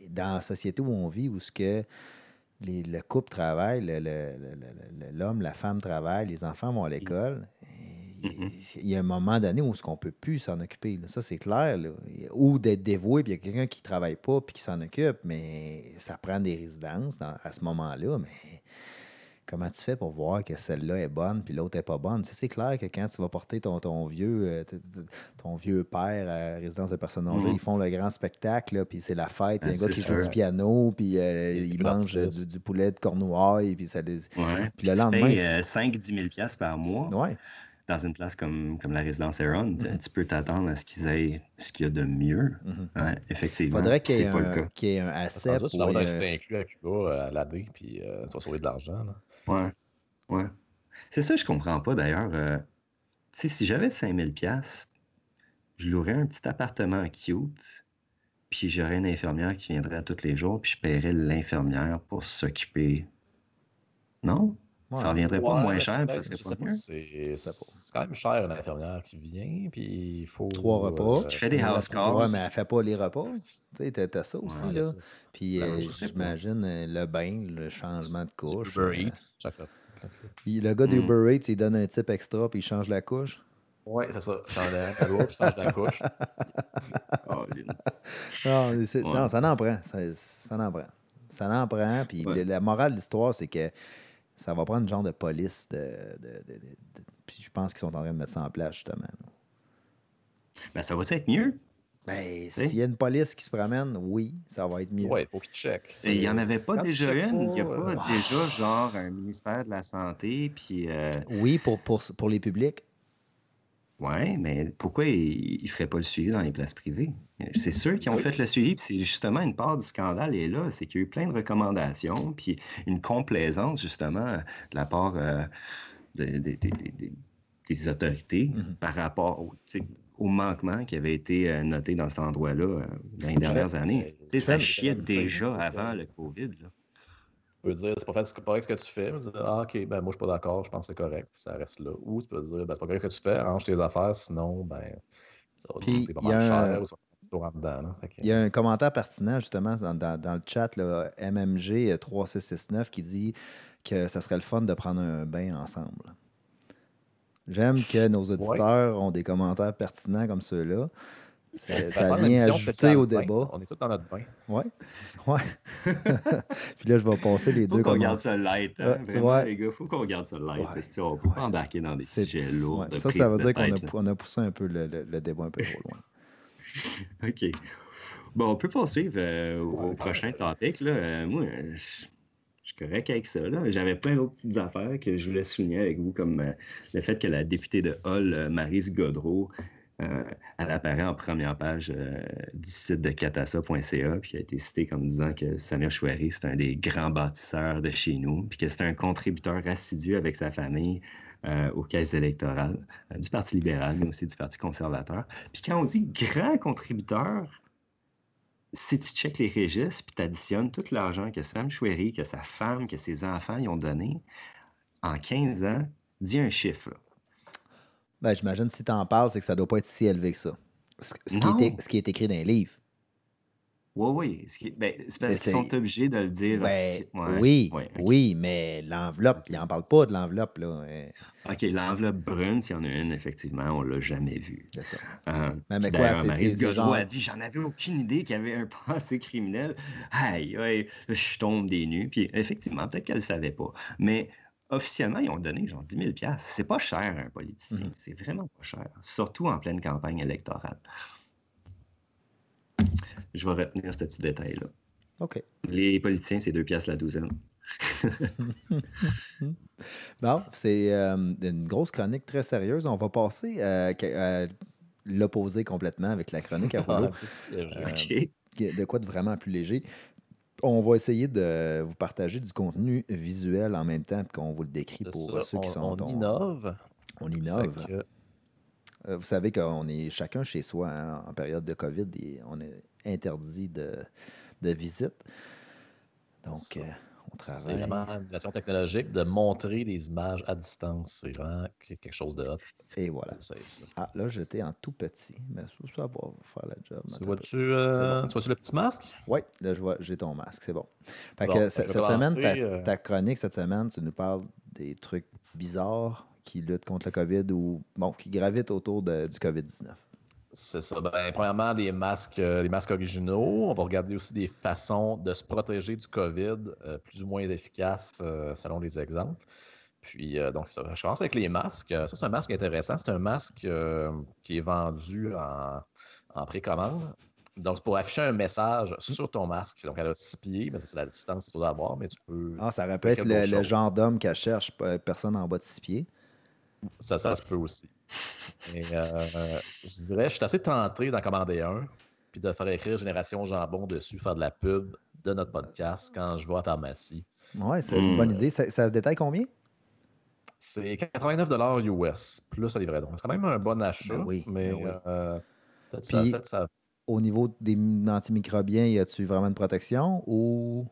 dans la société où on vit, où ce que le couple travaille, l'homme, la femme travaille, les enfants vont à l'école. Mm-hmm. Il y a un moment donné où on ne peut plus s'en occuper. Ça, c'est clair. Ou d'être dévoué, puis il y a quelqu'un qui ne travaille pas, puis qui s'en occupe, mais ça prend des résidences à ce moment-là. Mais Comment tu fais pour voir que celle-là est bonne puis l'autre est pas bonne? c'est clair que quand tu vas porter ton, vieux euh, ton vieux père à résidence de personnes âgées, mm. ils font le grand spectacle, puis c'est la fête, il y a un ah, gars qui joue du piano, puis euh, il mange euh, du, poulet de cornouaille, puis ça les... Puis, le tu lendemain... 5-10 000 par mois. Ouais dans une place comme, comme la résidence Aaron, mm-hmm. tu peux t'attendre à ce qu'ils aient ce qu'il y a de mieux. Mm-hmm. effectivement. Faudrait qu'il y, ait un asset. Tu inclus à Cuba, euh, à puis euh, ça sauver de l'argent. Ouais. Ouais. C'est ça, je comprends pas d'ailleurs. Euh, tu sais, si j'avais 5000$, je louerais un petit appartement cute, puis j'aurais une infirmière qui viendrait tous les jours, puis je paierais l'infirmière pour s'occuper. Non? ça reviendrait viendrait pas moins ben, cher, ça serait pas, mieux. C'est quand même cher une infirmière qui vient, puis il faut. Trois repas. Euh, tu fais des house calls. mais elle fait pas les repas. Tu sais, t'as ça aussi, là. Puis ben, euh, j'imagine euh, le bain, le changement de couche. Uber Eats. Puis le gars d'Uber hmm. Eats, il donne un type extra, puis il change la couche. Oui, c'est ça. Change la, change la couche. non, ça n'en prend. ça n'en prend. Ça n'en prend. Puis la morale de l'histoire, c'est que ça va prendre un genre de police. De, puis je pense qu'ils sont en train de mettre ça en place, justement. Ben, ça va être mieux. Ben, s'il y a une police qui se promène, oui, ça va être mieux. Oui, faut qu'ils check. Il n'y en avait pas déjà une. Il n'y a pas euh, déjà, ah. genre, un ministère de la Santé. Puis, euh, Oui, pour, pour, pour les publics. Oui, mais pourquoi ils ne feraient pas le suivi dans les places privées? C'est sûr qu'ils ont fait le suivi, puis c'est justement une part du scandale est là, c'est qu'il y a eu plein de recommandations, puis une complaisance justement de la part euh, des autorités mmh par rapport au, au manquement qui avait été euh, noté dans cet endroit-là euh, dans les dernières années. ça chiait déjà avant le COVID peux dire, c'est pas, fait, correct ce que tu fais. ah, ok, ben moi, je suis pas d'accord, je pense que c'est correct, ça reste là. Ou tu peux dire, ben, c'est pas correct ce que tu fais, arrange tes affaires, sinon, ben, c'est pas mal cher. Ou ça Il y a un commentaire pertinent justement dans, dans, le chat, le MMG 3669, qui dit que ça serait le fun de prendre un bain ensemble. J'aime que nos auditeurs ont des commentaires pertinents comme ceux-là. Ça, vient ajouter au débat. On est tous dans notre bain. Ouais. Ouais. Puis là, je vais passer les deux. Il Faut qu'on garde ça light. Hein, vraiment, les gars, faut qu'on garde ça light. on peut pas embarquer dans des sujets lourds. ça, ça veut dire qu'on a, poussé un peu le, débat un peu trop loin. OK. Bon, on peut passer euh, au prochain topic. Là. Euh, moi, je suis correct avec ça. J'avais plein d'autres petites affaires que je voulais souligner avec vous, comme euh, le fait que la députée de Hall, Marise Godreau, euh, elle apparaît en première page euh, du site de katasa.ca, puis a été citée comme disant que Samir Chouari, c'est un des grands bâtisseurs de chez nous, puis que c'est un contributeur assidu avec sa famille euh, aux caisses électorales du Parti libéral, mais aussi du Parti conservateur. Puis quand on dit grand contributeur, si tu checkes les registres, puis tu additionnes tout l'argent que Sam Chouéry, que sa femme, que ses enfants y ont donné en 15 ans, dis un chiffre. Ben, j'imagine si tu en parles, c'est que ça doit pas être si élevé que ça. Ce, qui, est, écrit dans les livres. Oui, oui. Ben, c'est parce qu'ils sont obligés de le dire. Ben, oui, oui, mais l'enveloppe, ils il n'en parle pas de l'enveloppe. Hein. OK, l'enveloppe brune, s'il y en a une, effectivement, on ne l'a jamais vue. Ah, mais, quoi, c'est genre... a dit J'en avais aucune idée qu'il y avait un passé criminel. Aïe, aïe, je tombe des nues. Puis effectivement, peut-être qu'elle ne savait pas. Mais officiellement, ils ont donné genre 10 000 C'est pas cher, un politicien. Mmh. C'est vraiment pas cher, surtout en pleine campagne électorale. Je vais retenir ce petit détail-là. OK. Les politiciens, c'est 2 piastres la douzaine. bon, c'est euh, une grosse chronique très sérieuse. On va passer à, euh, euh, l'opposé complètement avec la chronique à ah, rouleau. de quoi de vraiment plus léger on va essayer de vous partager du contenu visuel en même temps qu'on vous le décrit pour euh, ceux qui sont on innove. On innove. Euh, vous savez qu'on est chacun chez soi hein, en période de COVID et on est interdit de, de visite. Donc, euh, c'est vraiment une innovation technologique de montrer des images à distance. C'est vraiment quelque chose de hot. Et voilà. Ah, là, j'étais en tout petit. Mais ça va faire la job. Tu vois-tu euh, vois le petit masque? Oui, là, je vois, j'ai ton masque. C'est bon. Fait que, cette semaine, euh, ta, chronique, cette semaine, tu nous parles des trucs bizarres qui luttent contre le COVID ou bon, qui gravitent autour du COVID-19. C'est ça. Ben, premièrement, euh, les masques, originaux. On va regarder aussi des façons de se protéger du COVID, euh, plus ou moins efficaces euh, selon les exemples. Puis, donc, je commence avec les masques. Ça, c'est un masque intéressant. C'est un masque qui est vendu en, précommande. Donc, c'est pour afficher un message sur ton masque. Donc, elle a six pieds, mais c'est la distance qu'il faut avoir, mais tu peux. Ah, ça répète le, le genre d'homme qu'elle cherche, personne en bas de six pieds. Ça, ça se peut aussi. Euh, je dirais, je suis assez tenté d'en commander un, puis de faire écrire Génération Jambon dessus, faire de la pub de notre podcast quand je vais à la pharmacie. Ouais, c'est une hmm. bonne idée. Ça, se détaille combien? C'est 89 US, plus la livraison. C'est quand même un bon achat, ben oui, mais ben euh, Au niveau des antimicrobiens, y a-tu vraiment une protection ou.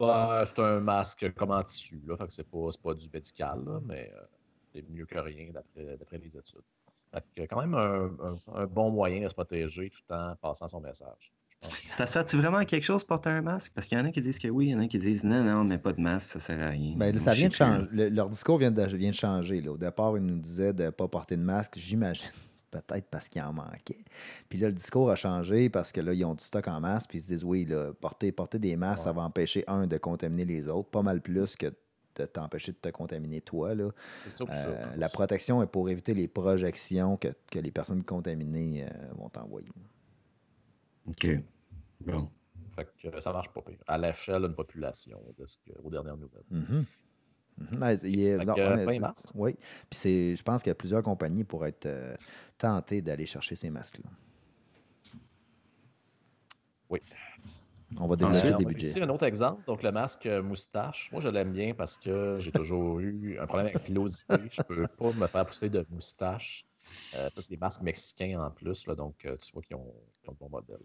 Bah, c'est un masque comme en tissu. là. Fait que c'est pas, du médical, mais. Euh, c'est mieux que rien d'après les études. Il quand même un, bon moyen de se protéger tout en passant son message. Ça sert-tu vraiment à quelque chose de porter un masque? Parce qu'il y en a qui disent que oui, il y en a qui disent non, non, mais pas de masque, ça sert à rien. Bien, ça vient de changer. leur discours vient de, vient de changer. Là. Au départ, ils nous disaient de ne pas porter de masque, j'imagine. Peut-être parce qu'il en manquait. Puis là, le discours a changé parce que là, ils ont du stock en masque puis ils se disent oui, là, porter, porter des masques, ça va empêcher, un, de contaminer les autres, pas mal plus que t'empêcher de te contaminer toi. Là. Euh, la protection est pour éviter les projections que, que les personnes contaminées euh, vont t'envoyer. OK. Bon. Euh, ça marche pas pire. À l'échelle d'une population, de que, aux dernières nouvelles. Mm-hmm. Mm-hmm. Oui. c'est, je pense qu'il y a plusieurs compagnies pour être tentées d'aller chercher ces masques-là. Oui. On va ah, démarrer des budgets. Ici, un autre exemple, donc le masque euh, moustache. Moi, je l'aime bien parce que j'ai toujours eu un problème avec l'osité. Je ne peux pas me faire pousser de moustache. Euh, c'est des masques mexicains en plus, donc euh, tu vois qu'ils ont, bon modèle.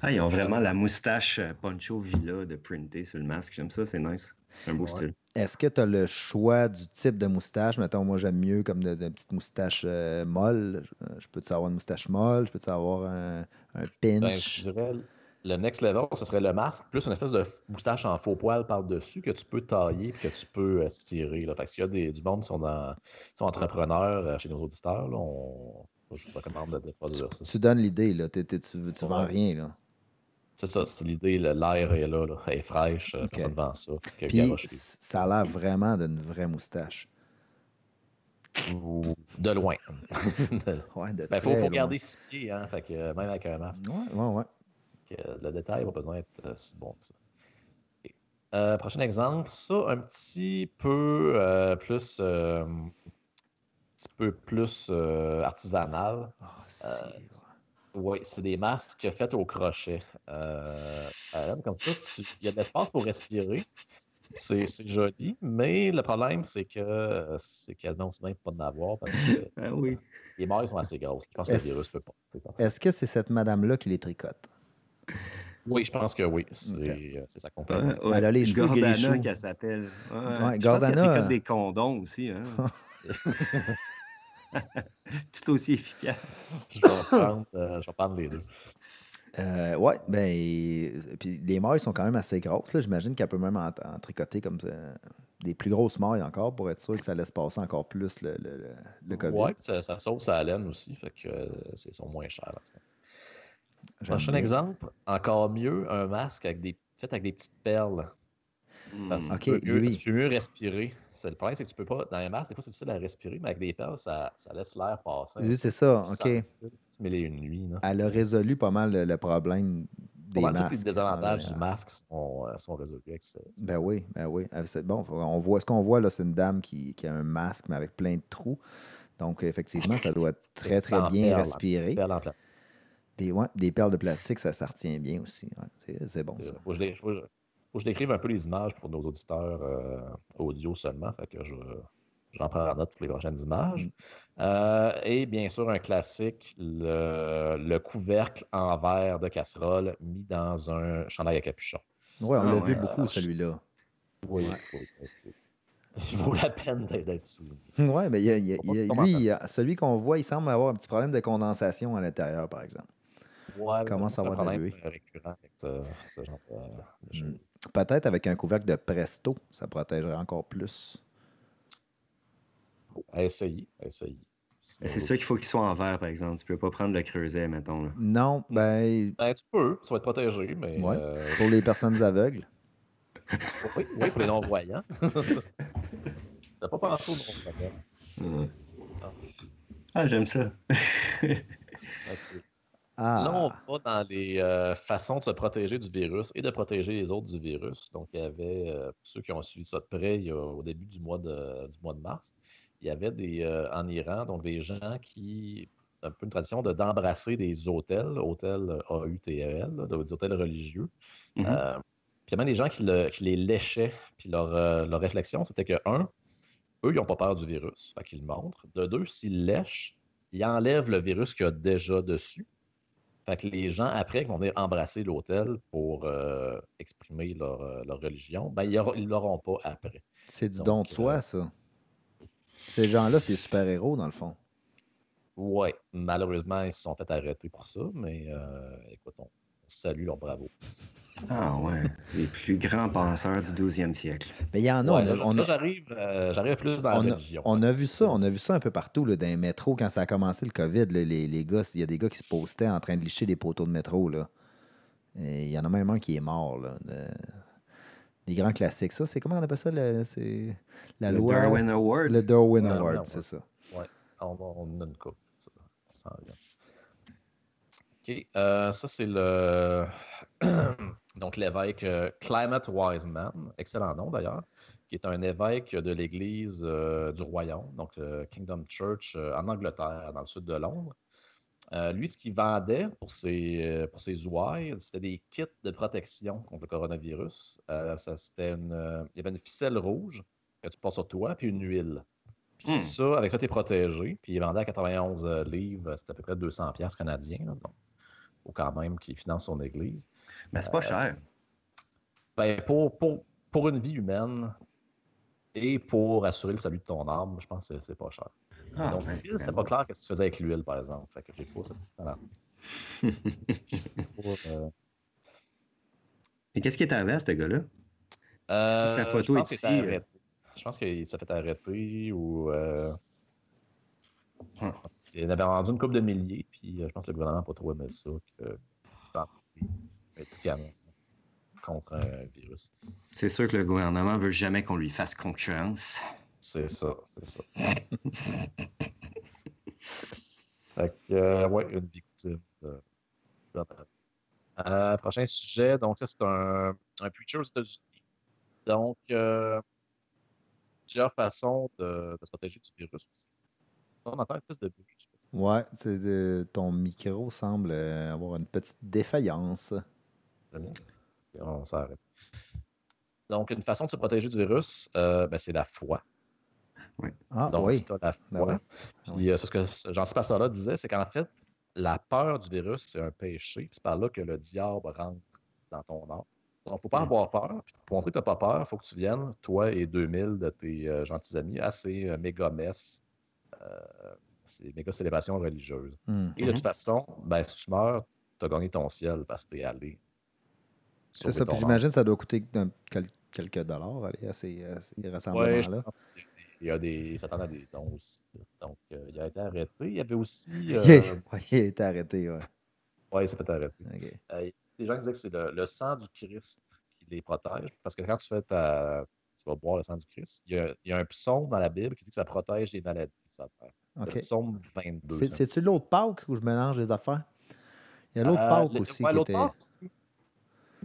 Ah, ils ont vraiment la moustache Poncho Villa de printé sur le masque. J'aime ça, c'est nice. C'est un beau style. Est-ce que tu as le choix du type de moustache? Mettons, moi, j'aime mieux comme des petites moustaches molles. molle. Je peux-tu avoir une moustache molle? Je peux-tu avoir un, ben, pinch? Le next level, ce serait le masque, plus une espèce de moustache en faux poil par-dessus que tu peux tailler et que tu peux tirer. Euh, là. Fait que s'il y a des, du monde qui sont, dans, sont entrepreneurs euh, chez nos auditeurs, là, on, je recommande de produire ça. Tu donnes l'idée, là. tu ne vends rien, là. C'est ça, c'est l'idée, l'air est là, là, est fraîche, euh, okay. personne ne vend ça. ça a l'air vraiment d'une vraie moustache. De loin. Il ben, faut, faut garder ses pieds, hein, fait que, même avec un masque. Ouais, ouais, ouais le détail n'a pas besoin d'être euh, si bon que ça. Euh, prochain exemple, ça, un petit peu euh, plus, un petit peu plus artisanal. Ah, oui, c'est des masques faits au crochet. comme ça, il y a de l'espace pour respirer. C'est joli, mais le problème, c'est que c'est quasiment même pas de avoir parce que ben oui. les mailles sont assez grosses. Je le virus peut pas. Est-ce que c'est cette madame-là qui les tricote? Oui, je pense que oui. C'est okay. Euh, sa compagnie. Ouais, Elle a les cheveux Gordana qu'elle s'appelle. Ouais, ouais je Gordana. comme euh. des condoms aussi. Hein. Tout aussi efficace. je vais euh, prendre, les deux. Euh, oui, ben, puis les mailles sont quand même assez grosses. J'imagine qu'elle peut même en, tricoter comme des plus grosses mailles encore pour être sûr que ça laisse passer encore plus le, le, le COVID. Oui, ça, ça sauve sa laine aussi, fait que c'est sont moins chers. Prochain exemple, encore mieux, un masque avec des, fait avec des petites perles. Hmm. Parce que tu, peux mieux, respirer. C'est le problème, c'est que tu peux pas. Dans les masques, des fois, c'est difficile à respirer, mais avec des perles, ça, laisse l'air passer. Oui, c'est ça. OK. Tu mets une nuit. Elle a résolu pas mal le, problème des pas mal masques. les désavantages du masque euh, sont, résolus avec ça. Ben oui, ben oui. Euh, bon, on voit, ce qu'on voit, là, c'est une dame qui, a un masque, mais avec plein de trous. Donc, effectivement, ça doit être très, très bien respiré. respirer. Des, perles de plastique, ça, ça retient bien aussi. c'est bon, ça. Euh, faut je, décrive un peu les images pour nos auditeurs euh, audio seulement. Fait que je, j'en prends la note pour les prochaines images. Mm. Euh, et bien sûr, un classique, le, couvercle en verre de casserole mis dans un chandail à capuchon. Oui, on l'a ah vu beaucoup, celui-là. Oui, oui, Il vaut la peine d'être soumis. Oui, mais celui qu'on voit, il semble avoir un petit problème de condensation à l'intérieur, par exemple va commence à avoir Peut-être avec un couvercle de Presto, ça protégerait encore plus. Essaye, essaye. C'est ça qu'il faut qu'il soit en verre, par exemple. Tu peux pas prendre le creuset, mettons. Non, hmm. ben... ben... Tu peux, tu vas être protégé, mais. Euh, pour les personnes aveugles. oui, pour les non-voyants. T'as pas pensé aux de hmm. ah. ah, j'aime ça. Ah, Là, on ah. va dans les euh, façons de se protéger du virus et de protéger les autres du virus. Donc, il y avait, euh, pour ceux qui ont suivi ça de près, au début du mois de, du mois de mars, il y avait des, euh, en Iran, donc des gens qui, c'est un peu une tradition de, d'embrasser des hôtels, hôtels A-U-T-E-L, des hôtels religieux. Mm-hmm. puis, il y des gens qui, les léchaient. Puis, leur, réflexion, c'était que, un, eux, ils n'ont pas peur du virus, fait qu'ils le montrent. De deux, s'ils lèchent, ils enlèvent le virus qu'il y a déjà dessus. Fait que les gens, après, qui vont venir embrasser l'autel pour euh, exprimer euh, leur, religion, ben, ils ne l'auront pas après. C'est du don de euh, soi, ça. Ces gens-là, c'est des super-héros, dans le fond. Oui, malheureusement, ils se sont fait arrêter pour ça, mais euh, écoute, on, on salue leur bravo. Ah ouais, les plus grands penseurs du 12e siècle. Mais il y en a. Euh, j'arrive plus dans la a, On a vu ça, on a vu ça un peu partout dans les métros quand ça a commencé le COVID. les, les, gars, il y a des gars qui se postaient en train de licher les poteaux de métro. Là. Il y en a même un qui est mort. Là, grands classiques. Ça, c'est comment on appelle ça? Le, la Darwin Award. Le Darwin Award, c'est ça. ouais on, on a une coupe. Ça, ça OK, euh, ça c'est le. donc l'évêque euh, Climate Wiseman, excellent nom d'ailleurs, qui est un évêque de l'Église euh, du Royaume, donc euh, Kingdom Church en Angleterre, dans le sud de Londres. lui, ce qu'il vendait pour ses, pour ses ouailles, c'était des kits de protection contre le coronavirus. ça, c'était il y avait une ficelle rouge que tu portes sur toi, puis une huile. Puis hmm. ça, avec ça, tu es protégé. Puis il vendait à 91 livres, c'était à peu près 200$ canadiens. donc, quand même qui finance son église. Mais c'est pas euh, cher. Ben pour, pour, pour une vie humaine et pour assurer le salut de ton âme, je pense que c'est pas cher. Ah, donc, c'était pas clair qu'est-ce que tu faisais avec l'huile, par exemple. Fait que j'ai pas euh, qu'est-ce qui est envers ce gars-là? Euh, sa photo est ici. Je pense qu'il ça fait arrêter ou. Euh, ah. Il avait rendu une coupe de milliers, puis euh, je pense que le gouvernement n'a pas trop aimé ça que euh, médicaments contre un virus. C'est sûr que le gouvernement veut jamais qu'on lui fasse concurrence. C'est ça, c'est ça. fait que, euh, ouais, une victime. prochain sujet, donc ça, c'est un, un preacher aux États-Unis. Donc, plusieurs façons de, de, se protéger du virus aussi. On entend une de Ouais, ton micro semble euh, avoir une petite défaillance. Donc, une façon de se protéger du virus, euh, ben, c'est la foi. Oui. Ah, la ben foi. Puis, ben euh, ce que Jean-Sébastien disait, c'est qu'en fait, la peur du virus, c'est un péché. C'est par là que le diable rentre dans ton âme. Donc, il ne faut pas avoir peur. pour montrer que tu n'as pas peur, il faut que tu viennes, toi et 2000 de tes gentils amis, assez ces méga messes c'est méga célébrations religieuses. Hmm. Et de toute mhm. façon, ben, si tu meurs, tu as gagné ton ciel parce que tu es allé. C'est ça, puis j'imagine que ça doit coûter quelques dollars à ces, ces rassemblements-là. il y a des. ça à des dons aussi. Donc, euh, il a été arrêté. Il y avait aussi. Euh, oui, il a été arrêté, oui. Oui, il s'est fait arrêter. les gens disaient que c'est le, sang du Christ qui les protège. Parce que quand tu fais ta. Tu vas boire le sang du Christ. Il y a, un psaume dans la Bible qui dit que ça protège des maladies, ça euh, c'est-tu l'autre Pâques où je mélange les affaires? Il y a l'autre euh, aussi ouais, qui était...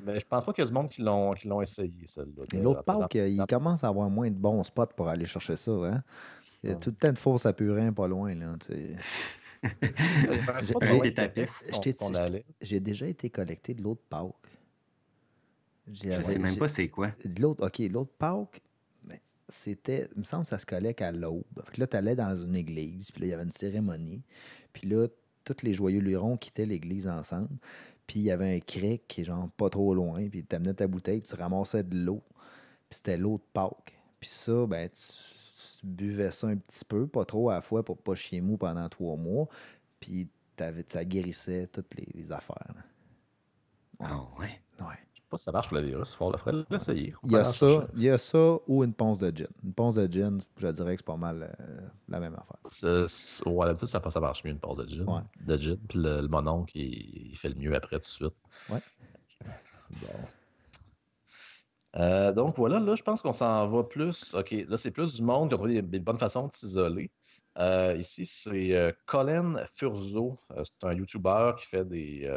mais je pense pas qu'il y a du monde qui l'ont essayé, celle-là. l'autre Pâques, il commence à avoir moins de bons spots pour aller chercher ça. Hein. Il y a tout le temps de fausses à purin pas loin. Là, J'ai déjà été collecté de l'autre Pâques. Je sais même pas c'est quoi. L'autre, ok, l'autre c'était, il me semble, ça se collait qu'à l'aube. Là, tu allais dans une église, puis là, il y avait une cérémonie. Puis là, tous les joyeux lurons quittaient l'église ensemble. Puis il y avait un cric qui est genre pas trop loin, puis tu amenais ta bouteille, puis tu ramassais de l'eau. Puis c'était l'eau de Pâques. Puis ça, ben, tu, buvais ça un petit peu, pas trop à la fois pour pas chier mou pendant trois mois. Puis ça guérissait toutes les, affaires. Ah ouais? Ouais ça marche pour le virus. faut le l'essayer. Il y, a ça, y a ça ou une ponce de gin. Une ponce de gin, je dirais que c'est pas mal euh, la même affaire. C'est, ouais, d'habitude, ça, ça marche mieux, une ponce de gin. De gin, puis le, monon mononcle, il, fait le mieux après tout de suite. Ouais. Euh, donc voilà, là, je pense qu'on s'en va plus. OK, là, c'est plus du monde qui a trouvé des bonnes façons de s'isoler. Euh, ici, c'est euh, Colin Furzo. Euh, c'est un YouTuber qui fait des,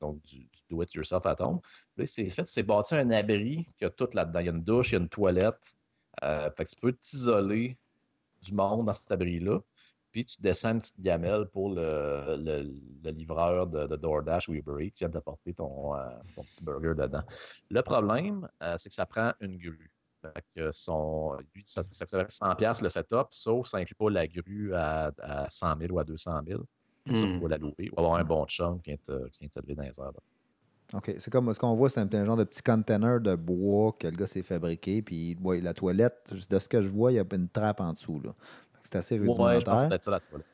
donc du, do-it-yourself à tombe. En fait, c'est bâti un abri qui a tout là-dedans. Il y a une douche, il y a une toilette. fait que tu peux t'isoler du monde dans cet abri-là. Puis tu descends une petite gamelle pour le, livreur de, DoorDash ou Uber qui vient d'apporter ton, ton, petit burger dedans. Le problème, c'est que ça prend une grue son, ça, ça 100$ le setup, sauf ça n'inclut pas la grue à, à, 100 000 ou à 200 000. Ça, il la louer ou avoir un bon chum qui vient qui est dans les heures. OK. C'est comme ce qu'on voit, c'est un, genre de petit container de bois que le gars s'est fabriqué. Puis la toilette, de ce que je vois, il y a une trappe en dessous. C'est assez rudimentaire. Ouais, ça, la toilette.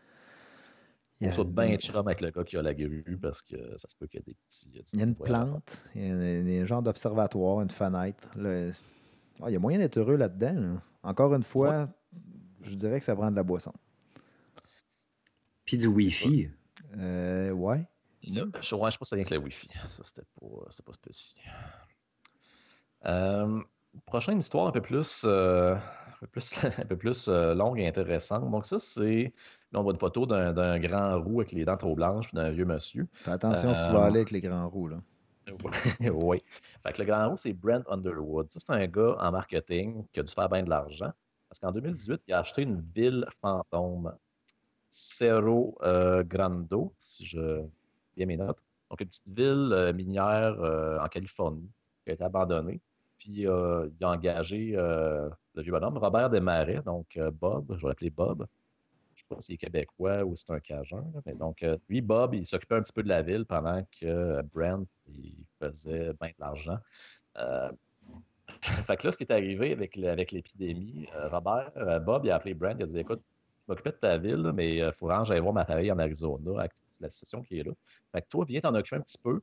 Il faut a... bien chum avec le gars qui a la grue parce que ça se peut qu'il y ait des petits. Euh, il y a, une plante, il y a un, genre d'observatoire, une fenêtre. Ah, il y a moyen d'être heureux là-dedans. Encore une fois, je dirais que ça prend de la boisson. Puis du Wi-Fi. ouais. je, euh, ouais, je pense ça vient avec le Wi-Fi. Ça, c'était pas, euh, pas spécial. Euh, prochaine histoire un peu plus, plus, longue et intéressante. Donc, ça, c'est. Là, on voit une photo d'un, grand roux avec les dents trop blanches d'un vieux monsieur. Fais attention si tu vas aller avec les grands roux, là. oui. Fait le grand haut, c'est Brent Underwood. c'est un gars en marketing qui a dû faire bien de l'argent. Parce qu'en 2018, il a acheté une ville fantôme, Cerro euh, Grando, si je bien mes notes. Donc, une petite ville euh, minière euh, en Californie qui a été abandonnée. Puis, il a engagé le vieux bonhomme, Robert Desmarais, donc Bob, je vais l'appeler Bob, pas s'il est québécois ou si c'est un Cajun. Mais donc, euh, lui, Bob, il s'occupait un petit peu de la ville pendant que euh, Brent, il faisait bien de l'argent. Euh, fait que là, ce qui est arrivé avec, avec l'épidémie, Robert, Bob, il a appelé Brent, il a dit Écoute, je m'occupais de ta ville, mais il faut ranger que j'aille voir ma famille en Arizona, avec toute la session qui est là. Fait que toi, viens t'en occuper un petit peu.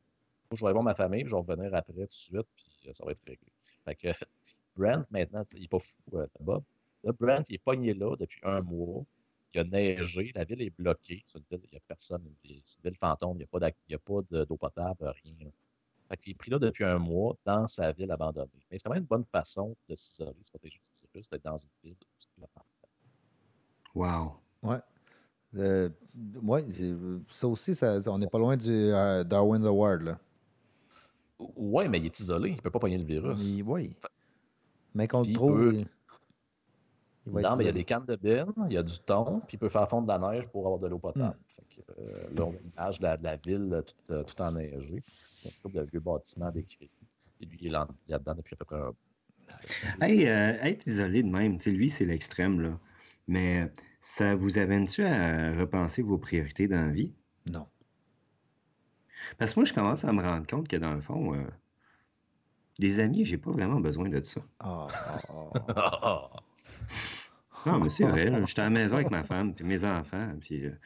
Je vais aller voir ma famille, je vais revenir après tout de suite, puis ça va être réglé. Fait que Brent, maintenant, il n'est pas fou, Bob. Là, Brent, il est pogné là depuis un mois il la ville est bloquée. C'est il n'y a personne, c'est une ville fantôme, il n'y a pas d'eau potable, rien. il est pris là depuis un mois dans sa ville abandonnée. Mais c'est quand même une bonne façon de s'isoler, se protéger du virus, d'être dans une ville Wow. Ouais. Euh, ouais, ça aussi, on n'est pas loin du euh, Darwin Darwin's Award. Oui, mais il est isolé, il ne peut pas pogner le virus. Oui. Mais qu'on le trouve mais il y a des cannes de bine, il y a du thon, puis il peut faire fondre de la neige pour avoir de l'eau potable. Hmm. Euh, là, on a de la, de la ville tout, euh, tout enneigée. Un peu de vieux bâtiments décrits. Et lui, il est là-dedans depuis à peu près un... Hey, euh, être isolé de même, lui, c'est l'extrême, là. Mais ça vous amène-tu à repenser vos priorités dans la vie? Non. Parce que moi, je commence à me rendre compte que dans le fond, euh, des amis, j'ai pas vraiment besoin de ça. Ah... ah, ah. Non, mais c'est vrai. J'étais à la maison avec ma femme, puis mes enfants, puis euh,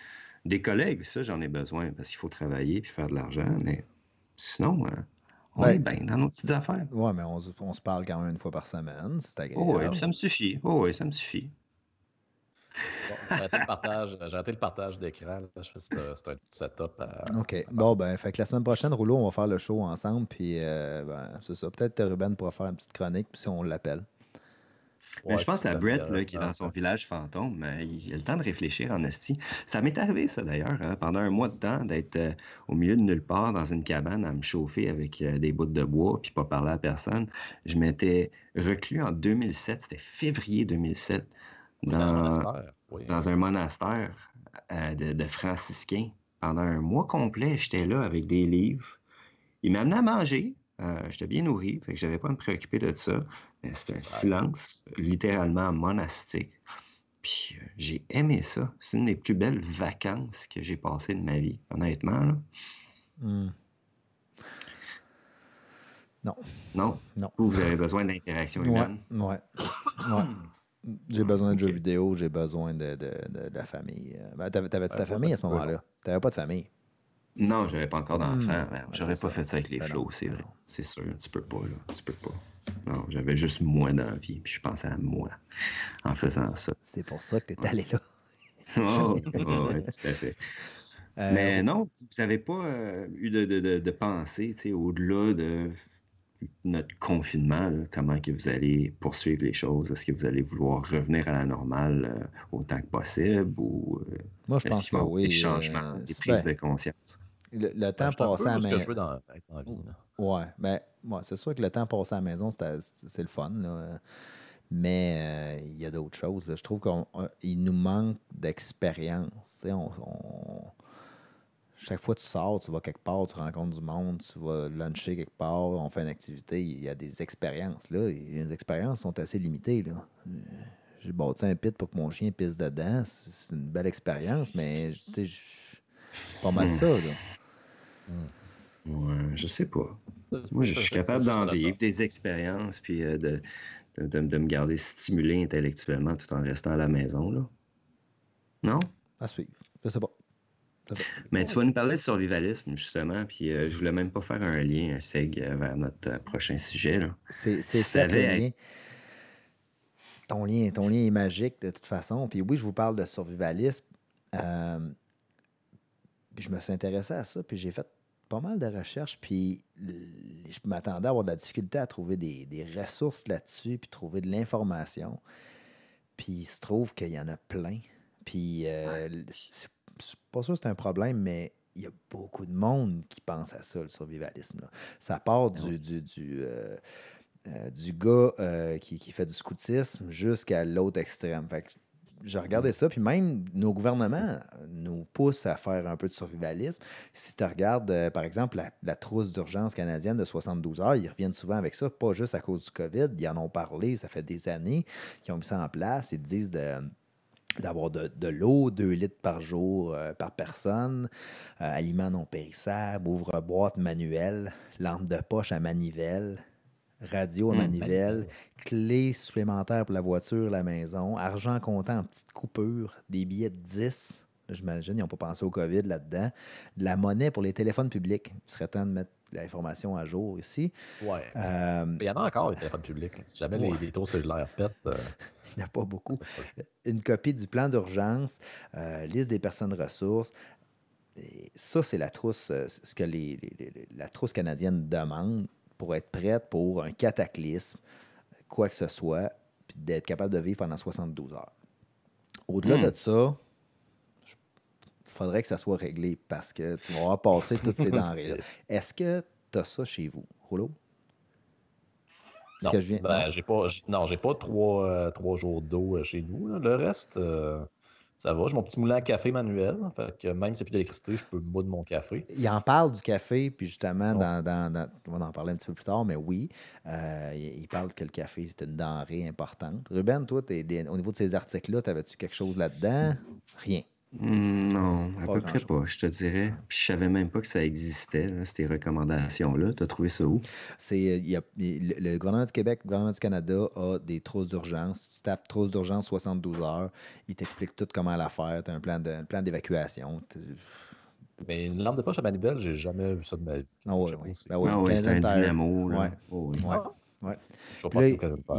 des collègues, ça, j'en ai besoin parce qu'il faut travailler puis faire de l'argent. Mais sinon, euh, on ben, est bien dans nos petites affaires. ouais mais on, se parle quand même une fois par semaine. C'est oh agréable. oui, ça me suffit. Oh, oui, ça me suffit. j'ai raté le partage, d'écran. c'est un, petit setup. OK. bon, ben, fait que la semaine prochaine, Rouleau, on va faire le show ensemble. Puis, euh, ben, c'est ça. Peut-être Ruben pourra faire une petite chronique, puis si on l'appelle je pense à Brett, qui est dans son village fantôme, il a le temps de réfléchir en estie. Ça m'est arrivé, ça, d'ailleurs, hein, pendant un mois de temps, d'être euh, au milieu de nulle part, dans une cabane, à me chauffer avec euh, des bouts de bois, puis pas parler à personne. Je m'étais reclus en 2007, c'était février 2007, dans, un monastère, euh, de, franciscains. Pendant un mois complet, j'étais là avec des livres. Il m'amenaient à manger, euh, j'étais bien nourri, fait que j'avais pas à me préoccuper de ça. Mais c'était un silence littéralement monastique. Puis euh, j'ai aimé ça. C'est une des plus belles vacances que j'ai passées de ma vie, honnêtement. Hmm. Non. Non. Non. Vous, avez besoin d'interaction humaine. Ouais. J'ai besoin de jeux hmm. vidéo, j'ai besoin de, la famille. Ben, tu t'avais-tu ben, ta famille à ce moment-là? T'avais pas de famille. Non, j'avais pas encore d'enfant. Hmm. J'aurais pas fait ça avec les ben flots, c'est ben C'est sûr, tu peux pas, Tu peux pas. Non, j'avais juste moi d'envie. puis je pensais à moi en faisant ça. C'est pour ça que tu es allé là. oui, tout à fait. Euh, Mais non, vous n'avez pas euh, eu de, de, de, de pensée, au-delà de notre confinement, comment que vous allez poursuivre les choses? Est-ce que vous allez vouloir revenir à la normale euh, autant que possible? Ou, euh, Moi, je pense que oui. Des euh, changements, des prises ben, de conscience. Le, ben, temps passé à la maison. Oui, mais moi, c'est sûr que le temps passé à la maison, c'est le fun. Mais il y a d'autres choses. Je trouve qu'il nous manque d'expérience. on, chaque fois que tu sors, tu vas quelque part, tu rencontres du monde, tu vas luncher quelque part, on fait une activité, il y a des expériences. Là, les expériences sont assez limitées. Là. Euh, j'ai tiens, un pit pour que mon chien pisse dedans. C'est une belle expérience, mais c'est pas mal ça. Là. Hmm. Ouais, je sais pas. Moi, je suis capable d'en vivre des expériences, puis euh, de, de, me garder stimulé intellectuellement tout en restant à la maison. Là. Non? À suivre. Je sais pas. Mais tu vas nous parler de survivalisme, justement, puis euh, je voulais même pas faire un lien, un seg euh, vers notre euh, prochain sujet. C'est lien. Ton lien, ton lien est magique, de toute façon. Puis oui, je vous parle de survivalisme. puis je me suis intéressé à ça, puis j'ai fait pas mal de recherches, puis je m'attendais à avoir de la difficulté à trouver des, ressources là-dessus, puis trouver de l'information. Puis il se trouve qu'il y en a plein. Puis c'est pas pas sûr que c'est un problème, mais il y a beaucoup de monde qui pense à ça, le survivalisme. Ça part ben du, du, euh, euh, du, gars euh, qui, fait du scoutisme jusqu'à l'autre extrême. Fait je regardais ça, puis même nos gouvernements nous poussent à faire un peu de survivalisme. Si tu regardes, par exemple, la, la trousse d'urgence canadienne de 72 heures, ils reviennent souvent avec ça, pas juste à cause du COVID. Ils en ont parlé, ça fait des années qu'ils ont mis ça en place. Ils disent de d'avoir de, l'eau, 2 litres par jour euh, par personne, euh, aliments non périssables, ouvre-boîte manuelle, lampe de poche à manivelle, radio à hmm, manivelle, clés supplémentaires pour la voiture, la maison, argent comptant en petite coupure, des billets de 10, j'imagine, ils n'ont pas pensé au COVID là-dedans. De la monnaie pour les téléphones publics. Il serait temps de mettre l'information à jour ici. Oui. Euh, il y en a encore, les téléphones publics. Si jamais les, les, taux cellulaires pètent. Euh, il n'y en a pas beaucoup. Une copie du plan d'urgence, euh, liste des personnes ressources. ça, c'est la trousse, ce que la trousse canadienne demande pour être prête pour un cataclysme, quoi que ce soit, puis d'être capable de vivre pendant 72 heures. Au-delà hmm. de ça, faudrait que ça soit réglé parce que tu vas avoir passé toutes ces denrées-là. Est-ce que tu as ça chez vous, Rouleau? Non, je ben, j'ai pas, non, j'ai pas trois, euh, jours d'eau euh, chez nous. Le reste, euh, ça va. J'ai mon petit moulin à café manuel. Fait que même s'il n'y a plus d'électricité, je peux boire de mon café. Il en parle du café, puis justement, on va en parler un petit peu plus tard, mais oui, il, parle que le café est une denrée importante. Ruben, toi, es, au niveau de ces articles-là, t'avais-tu quelque chose là-dedans? Rien. Mm, non, à peu près pas, je te dirais. Je je savais même pas que ça existait, ces recommandations-là. Tu as trouvé ça où? C'est, euh, le gouvernement du Québec, le gouvernement du Canada a des trousses d'urgence. Tu tapes trousses d'urgence 72 heures, il t'explique tout comment la faire, tu as un plan, de, plan d'évacuation. Mais euh, ben, une lampe de poche à manivelle, j'ai jamais vu ça de ma vie. Ah oui. Ah c'est un dynamo. Oh ah! Ouais. Là,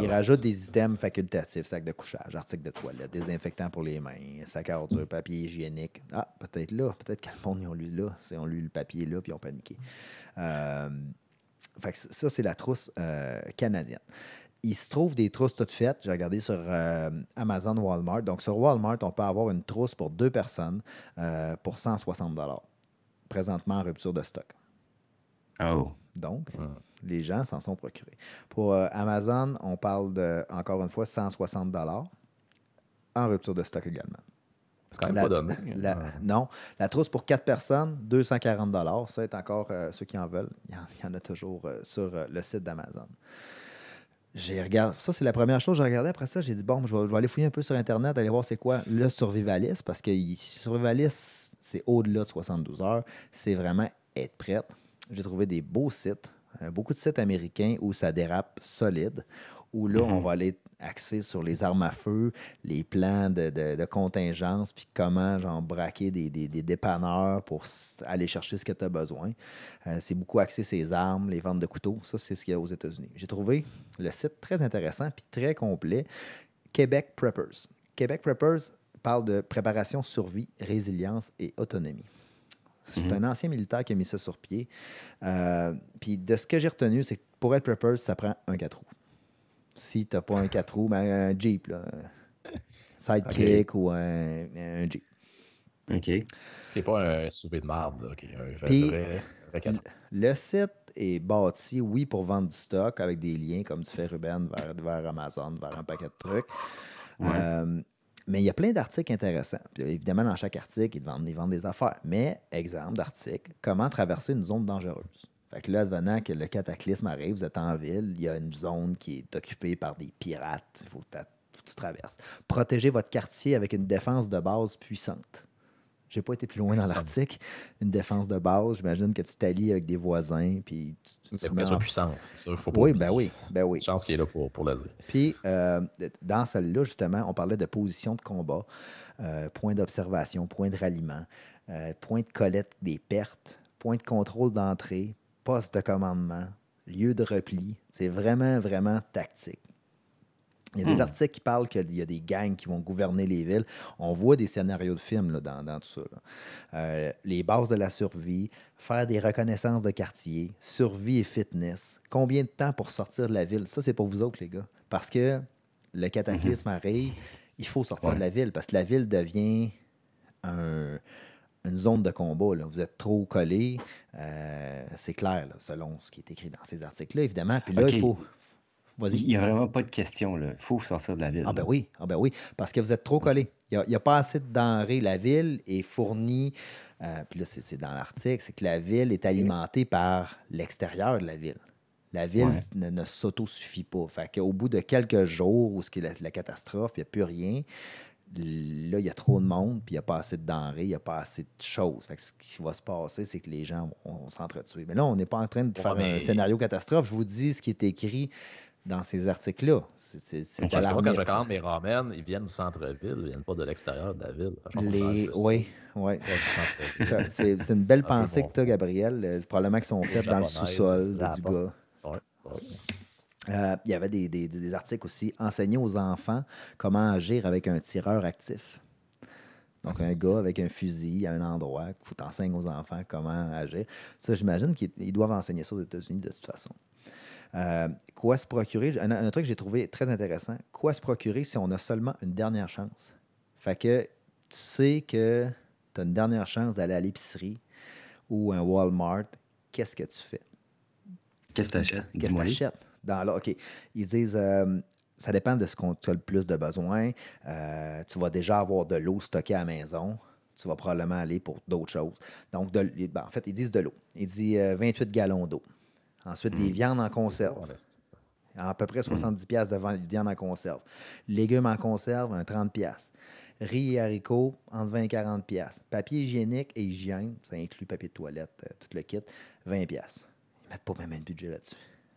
il, rajoute des items facultatifs, sac de couchage, articles de toilette, désinfectant pour les mains, sac à ordures, papier hygiénique. Ah, peut-être là, peut-être que le monde, ils ont lu là. Ils ont lu le papier là, puis ils ont paniqué. Euh, fait ça, c'est la trousse euh, canadienne. Il se trouve des trousses toutes faites. J'ai regardé sur euh, Amazon Walmart. Donc, sur Walmart, on peut avoir une trousse pour deux personnes pour 160 présentement en rupture de stock. Oh. Donc, les gens s'en sont procurés. Pour euh, Amazon, on parle de, encore une fois, 160 en rupture de stock également. C'est quand même pas ah. Non. La trousse pour quatre personnes, 240 Ça est encore euh, ceux qui en veulent. Il y en, a toujours euh, sur le site d'Amazon. J'ai regardé, ça c'est la première chose que j'ai regardé. Après ça, j'ai dit, bon, je vais, aller fouiller un peu sur Internet, aller voir c'est quoi le survivaliste, parce que survivalist c'est au-delà de 72 heures. C'est vraiment être prête. J'ai trouvé des beaux sites euh, beaucoup de sites américains où ça dérape solide, où là, on mhm. va aller axé sur les armes à feu, les plans de, de, contingence, puis comment genre, braquer des, dépanneurs pour aller chercher ce que tu as besoin. Euh, c'est beaucoup axé les armes, les ventes de couteaux. Ça, c'est ce qu'il y a aux États-Unis. J'ai trouvé le site très intéressant puis très complet. Québec Preppers. Québec Preppers parle de préparation, survie, résilience et autonomie. C'est mhm. un ancien militaire qui a mis ça sur pied. Euh, puis de ce que j'ai retenu, c'est que pour être prepper, ça prend un 4 roues. Si tu n'as pas un 4 roues, ben, un Jeep, là. Sidekick ou un, Jeep. OK. C'est pas un SUV de marbre ok Le site est bâti, oui, pour vendre du stock avec des liens, comme tu fais Ruben, vers, Amazon, vers un paquet de trucs. Euh, mais il y a plein d'articles intéressants. évidemment, dans chaque article, ils vendent, des affaires. Mais, exemple d'article, comment traverser une zone dangereuse. Fait que là, advenant que le cataclysme arrive, vous êtes en ville, il y a une zone qui est occupée par des pirates, il faut que tu traverses. Protégez votre quartier avec une défense de base puissante. J'ai pas été plus loin dans l'article. Une défense de base, j'imagine que tu t'allies avec des voisins. Puis tu, tu, en... puissance, c'est oui, ben oui, ben oui. Chance qu'il est là pour, pour dire. Puis euh, dans celle-là, justement, on parlait de position de combat, euh, point d'observation, point de ralliement, euh, point de collecte des pertes, point de contrôle d'entrée, poste de commandement, lieu de repli. C'est vraiment, vraiment tactique. Il y a des hmm. articles qui parlent qu'il y a des gangs qui vont gouverner les villes. On voit des scénarios de films dans, tout ça. Euh, les bases de la survie, faire des reconnaissances de quartier, survie et fitness. Combien de temps pour sortir de la ville? Ça, c'est pour vous autres, les gars. Parce que le cataclysme mhm. arrive, il faut sortir de la ville parce que la ville devient une zone de combat. Vous êtes trop collés. Euh, c'est clair, selon ce qui est écrit dans ces articles-là, évidemment. Puis là, il faut il n'y a vraiment pas de question. Il faut sortir de la ville. Ah ben oui, ah, ben oui, parce que vous êtes trop mm. collé. Il n'y a, pas assez de denrées. La ville est fournie, euh, puis là, c'est dans l'article, c'est que la ville est alimentée par l'extérieur de la ville. La ville ne, ne s'autosuffit pas. Fait qu'au bout de quelques jours où ce est la, catastrophe, il n'y a plus rien, là, il y a trop de monde, puis il n'y a pas assez de denrées, il n'y a pas assez de choses. Fait que ce qui va se passer, c'est que les gens vont, s'entretuer. Mais là, on n'est pas en train de faire un scénario catastrophe. Je vous dis ce qui est écrit dans ces articles-là. C'est quand je regarde mes ramen, ils viennent du centre-ville, ils ne viennent pas de l'extérieur de la ville. Oui, oui. c'est une belle pensée que tu as, Gabriel. Euh, probablement qu'ils sont faits dans le sous-sol du gars. Euh, il y avait des, des, articles aussi enseigner aux enfants comment agir avec un tireur actif. Donc, un gars avec un fusil à un endroit, il faut enseigner aux enfants comment agir. Ça, j'imagine qu'ils doivent enseigner ça aux États-Unis de toute façon. Euh, quoi se procurer? Un, truc que j'ai trouvé très intéressant. Quoi se procurer si on a seulement une dernière chance? Fait que tu sais que tu as une dernière chance d'aller à l'épicerie ou un Walmart. Qu'est-ce que tu fais? Qu'est-ce que tu achètes? Qu'est-ce que tu achètes? Ils disent. Euh, ça dépend de ce qu'on a le plus de besoin. Euh, tu vas déjà avoir de l'eau stockée à la maison tu vas probablement aller pour d'autres choses. Donc, ben, en fait, ils disent de l'eau. Ils disent 28 gallons d'eau. Ensuite, des mm. viandes en conserve. Ben, à peu près 70$ mm. de viande en conserve. Légumes en conserve, un 30$. Riz et haricots, entre 20 et 40$. Papier hygiénique et hygiène, ça inclut papier de toilette, euh, tout le kit, 20$. Ils mettent pas même un budget là-dessus.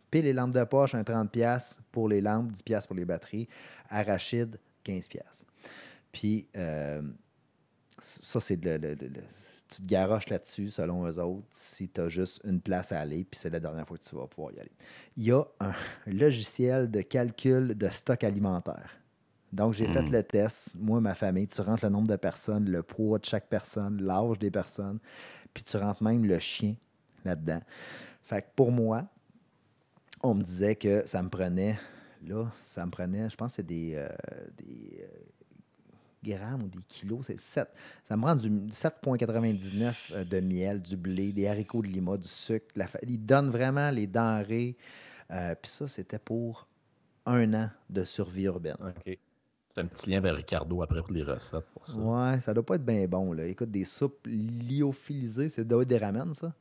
Puis les lampes de poche, un 30$ pour les lampes, 10$ pour les batteries. Arachide, 15$. Puis euh, ça, c'est de tu te garoches là-dessus, selon eux autres, si tu as juste une place à aller, puis c'est la dernière fois que tu vas pouvoir y aller. Il y a un logiciel de calcul de stock alimentaire. Donc, j'ai fait hmm. le test, moi, ma famille, tu rentres le nombre de personnes, le poids de chaque personne, l'âge des personnes, puis tu rentres même le chien là-dedans. Fait que pour moi, on me disait que ça me prenait, là, ça me prenait, je pense que c'est des euh, euh, grammes ou des kilos, c'est 7. Ça me rend du 7,99 euh, de miel, du blé, des haricots de lima, du sucre. La, ils donnent vraiment les denrées. Euh, Puis ça, c'était pour un an de survie urbaine. OK. C'est un petit lien vers Ricardo après pour les recettes pour ça. Ouais, ça doit pas être bien bon. Là. Écoute, des soupes lyophilisées, c'est doit être des ramen, ça?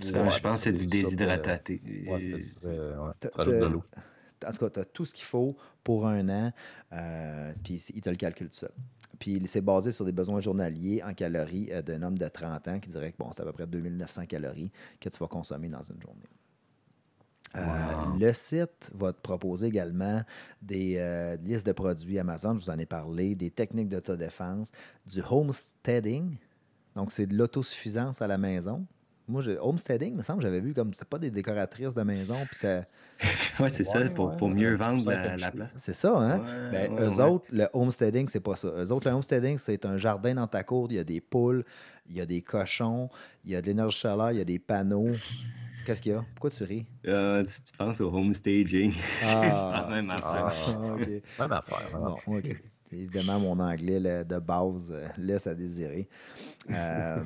je pense que c'est du euh, déshydrataté. ouais, c'est de l'eau. En tout cas, tu as tout ce qu'il faut pour un an, euh, puis il te le calcule tout seul. Puis c'est basé sur des besoins journaliers en calories euh, d'un homme de 30 ans qui dirait que bon, c'est à peu près 2900 calories que tu vas consommer dans une journée. Euh, le site va te proposer également des listes de produits Amazon, je vous en ai parlé, des techniques d'auto-défense, du homesteading, donc c'est de l'autosuffisance à la maison. Moi, j'ai homesteading, il me semble, j'avais vu comme c'est pas des décoratrices de maison. Puis ouais, c'est ça, pour, pour mieux vendre la, place. C'est ça, hein? Ben, eux autres, le homesteading, c'est pas ça. Eux autres, le homesteading, c'est un jardin dans ta cour, il y a des poules, il y a des cochons, il y a de l'énergie chaleur, il y a des panneaux. Qu'est-ce qu'il y a? Pourquoi tu ris? Euh, si tu penses au homestaging. Ah, ah même affaire. Ah, affaire. Évidemment, mon anglais de base euh, laisse à désirer. Euh,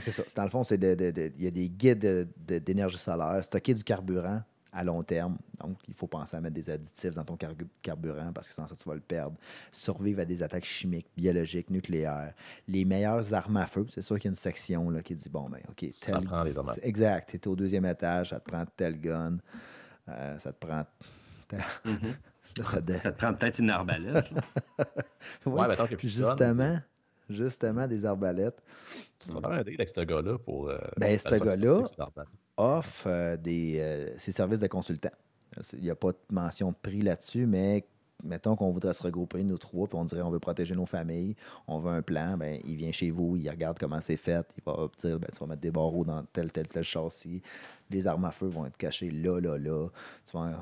c'est ça. Dans le fond, c'est il y a des guides d'énergie solaire, stocker du carburant à long terme. Donc, il faut penser à mettre des additifs dans ton carburant parce que sans ça, tu vas le perdre. Survivre à des attaques chimiques, biologiques, nucléaires. Les meilleures armes à feu, c'est sûr qu'il y a une section qui dit bon, ben, OK, Ça prend les armes. Exact. Tu au deuxième étage, ça te prend tel gun, euh, ça te prend. Mm-hmm. ça, te... prend peut-être une arbalète. ouais, Justement justement des arbalètes. Tu avec ce gars-là pour. Euh, ben, ce gars-là offre euh, des, euh, ses services de consultant. Il n'y a pas de mention de prix là-dessus, mais mettons qu'on voudrait se regrouper, nous trois, puis on dirait on veut protéger nos familles, on veut un plan, ben, il vient chez vous, il regarde comment c'est fait, il va dire ben, tu vas mettre des barreaux dans tel, tel, tel châssis, les armes à feu vont être cachées là, là, là. Tu vas,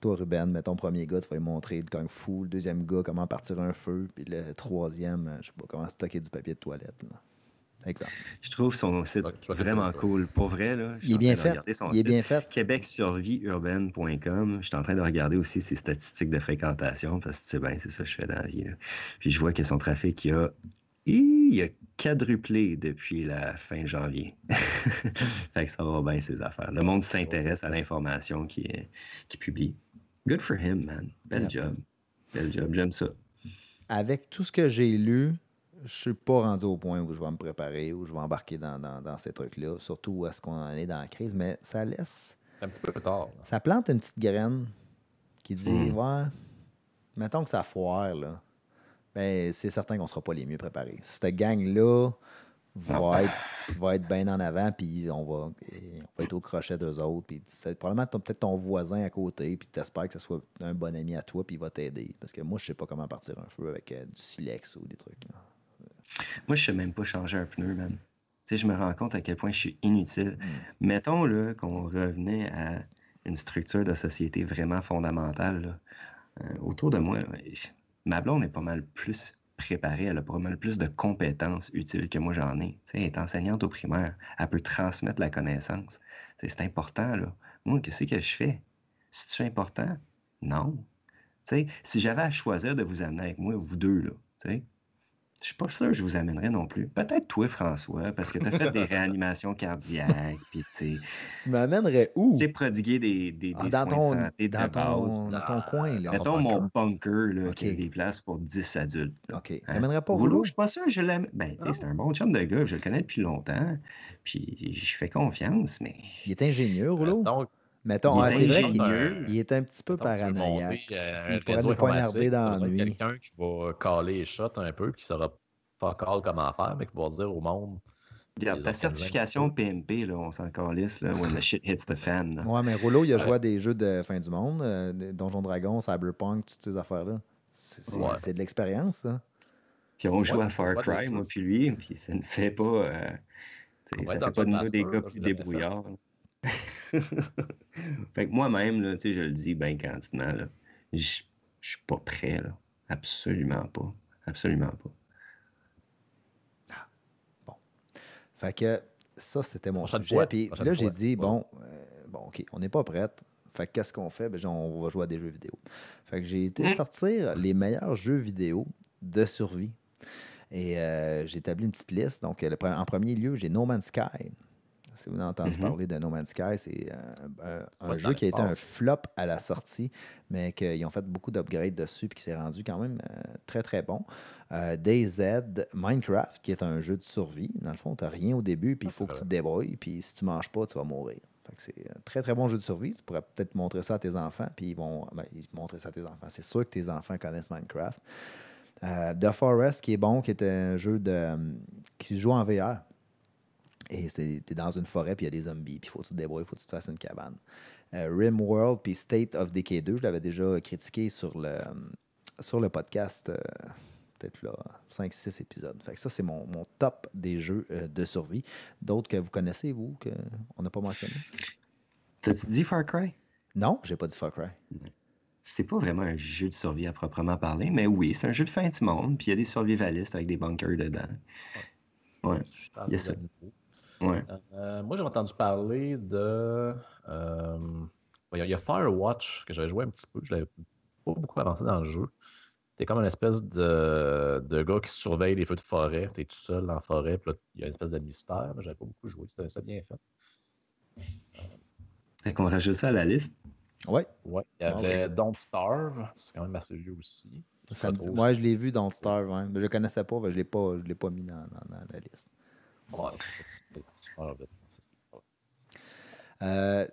toi, Ruben, mettons, premier gars, tu vas lui montrer le kung fu, le deuxième gars, comment partir un feu, puis le troisième, euh, je sais pas, comment stocker du papier de toilette. Je trouve son site vraiment cool. Pour vrai, là, je il est bien fait. Son site. QuébecSurvieUrbaine.com. Je suis en train de regarder aussi ses statistiques de fréquentation parce que ben, c'est ça que je fais dans la vie. Puis je vois que son trafic, il a, a quadruplé depuis la fin janvier. fait que ça va bien, ses affaires. Le monde s'intéresse à l'information qu'il qui publie. Good for him, man. Bel job. Bel job. J'aime ça. Avec tout ce que j'ai lu, je suis pas rendu au point où je vais me préparer, où je vais embarquer dans, ces trucs-là, surtout à ce qu'on en est dans la crise, mais ça laisse. Un petit peu plus tard. Ça plante une petite graine qui dit hmm. Ouais, mettons que ça foire, là. Ben, c'est certain qu'on ne sera pas les mieux préparés. Cette gang-là va ah. être, va bien en avant, puis on va, être au crochet d'eux autres. Puis tu probablement peut-être ton voisin à côté, puis t'espères que ce soit un bon ami à toi, puis il va t'aider. Parce que moi, je sais pas comment partir un feu avec euh, du silex ou des trucs. Là. Moi, je sais même pas changer un pneu, man. je me rends compte à quel point je suis inutile. Mm. Mettons là, qu'on revenait à une structure de société vraiment fondamentale. Euh, autour de moi, ma blonde est pas mal plus préparée, elle a pas mal plus de compétences utiles que moi j'en ai. elle est enseignante au primaire, elle peut transmettre la connaissance. c'est important, là. Moi, qu'est-ce que je fais? C'est-tu important? Non. si j'avais à choisir de vous amener avec moi, vous deux, là, je suis pas sûr que je vous amènerais non plus. Peut-être toi, François, parce que tu as fait des réanimations cardiaques. Puis tu m'amènerais où? Tu prodigué des, des, ah, dans ton, santé dans base. Ton, dans ton coin. Là, Mettons mon bunker qui a des places pour 10 adultes. OK. Hein? pas Je suis pas sûr que je l'aime. Ben, ah. c'est un bon chum de gars. Je le connais depuis longtemps. Puis je fais confiance, mais... Il est ingénieur, Rouleau. Mettons, ah, c'est vrai qu'il est un petit peu paranoïaque. il euh, pourrait nous poignarder dans nuit, Quelqu'un qui va caler les shots un peu, qui ne saura pas encore comment faire, mais qui va dire au monde. Regarde, ta certification PNP, là, on s'en calisse, là, when the shit hits the fan. Ouais, mais Rolo, il a joué euh, à des jeux de fin du monde, euh, Donjon Dragon, Cyberpunk, toutes ces affaires-là. C'est de l'expérience, ça. Puis on joue à Far Cry, moi, puis lui, puis ça ne fait pas. ça ne fait pas de nous des gars plus débrouillards. fait moi-même, là, je le dis bien granditement, je je suis pas prêt, là. Absolument pas. Absolument pas. Ah, bon. Fait que ça, c'était mon sujet. Puis là, j'ai dit, bon, euh, bon, OK, on n'est pas prête. Fait qu'est-ce qu'on fait? Ben, on va jouer à des jeux vidéo. Fait que j'ai été hein? sortir les meilleurs jeux vidéo de survie. Et euh, j'ai établi une petite liste. Donc, euh, en premier lieu, j'ai No Man's Sky. Si vous avez entendu mhm. parler de No Man's Sky, c'est euh, un, jeu qui a été un flop à la sortie, mais qu'ils ont fait beaucoup d'upgrades dessus, et qui s'est rendu quand même euh, très, très bon. Euh, DayZ, Minecraft, qui est un jeu de survie. Dans le fond, tu n'as rien au début, puis ah, il faut que tu te débrouilles, puis si tu ne manges pas, tu vas mourir. C'est un très, très bon jeu de survie. Tu pourrais peut-être montrer ça à tes enfants, puis ils vont ben, montrer ça à tes enfants. C'est sûr que tes enfants connaissent Minecraft. Euh, The Forest, qui est bon, qui est un jeu de, qui joue en VR. Et t'es dans une forêt, puis il y a des zombies, puis il faut que tu te débrouilles, il faut que tu te fasses une cabane. Euh, Rimworld, puis State of Decay 2, je l'avais déjà critiqué sur le, sur le podcast, euh, peut-être là, 5-6 épisodes. Fait que ça, c'est mon, top des jeux euh, de survie. D'autres que vous connaissez, vous, qu'on n'a pas mentionné? T'as-tu dit Far Cry? Non, j'ai pas dit Far Cry. C'est pas vraiment un jeu de survie à proprement parler, mais oui, c'est un jeu de fin du monde, puis il y a des survivalistes avec des bunkers dedans. Ouais, il ça. Euh, moi, j'ai entendu parler de. Euh, il y a Firewatch que j'avais joué un petit peu. Je l'avais pas beaucoup avancé dans le jeu. T'es comme une espèce de, de gars qui surveille les feux de forêt. T'es tout seul en forêt. Puis il y a une espèce de mystère. n'avais pas beaucoup joué. C'était assez bien fait. Fait qu'on rajoute ça à la liste. Oui. Ouais. Il y ah avait Don't Starve. C'est quand même assez vieux aussi. moi, je l'ai vu Don't Starve. mais Je le connaissais pas, mais je ne l'ai pas mis dans, la liste. Ouais. Euh,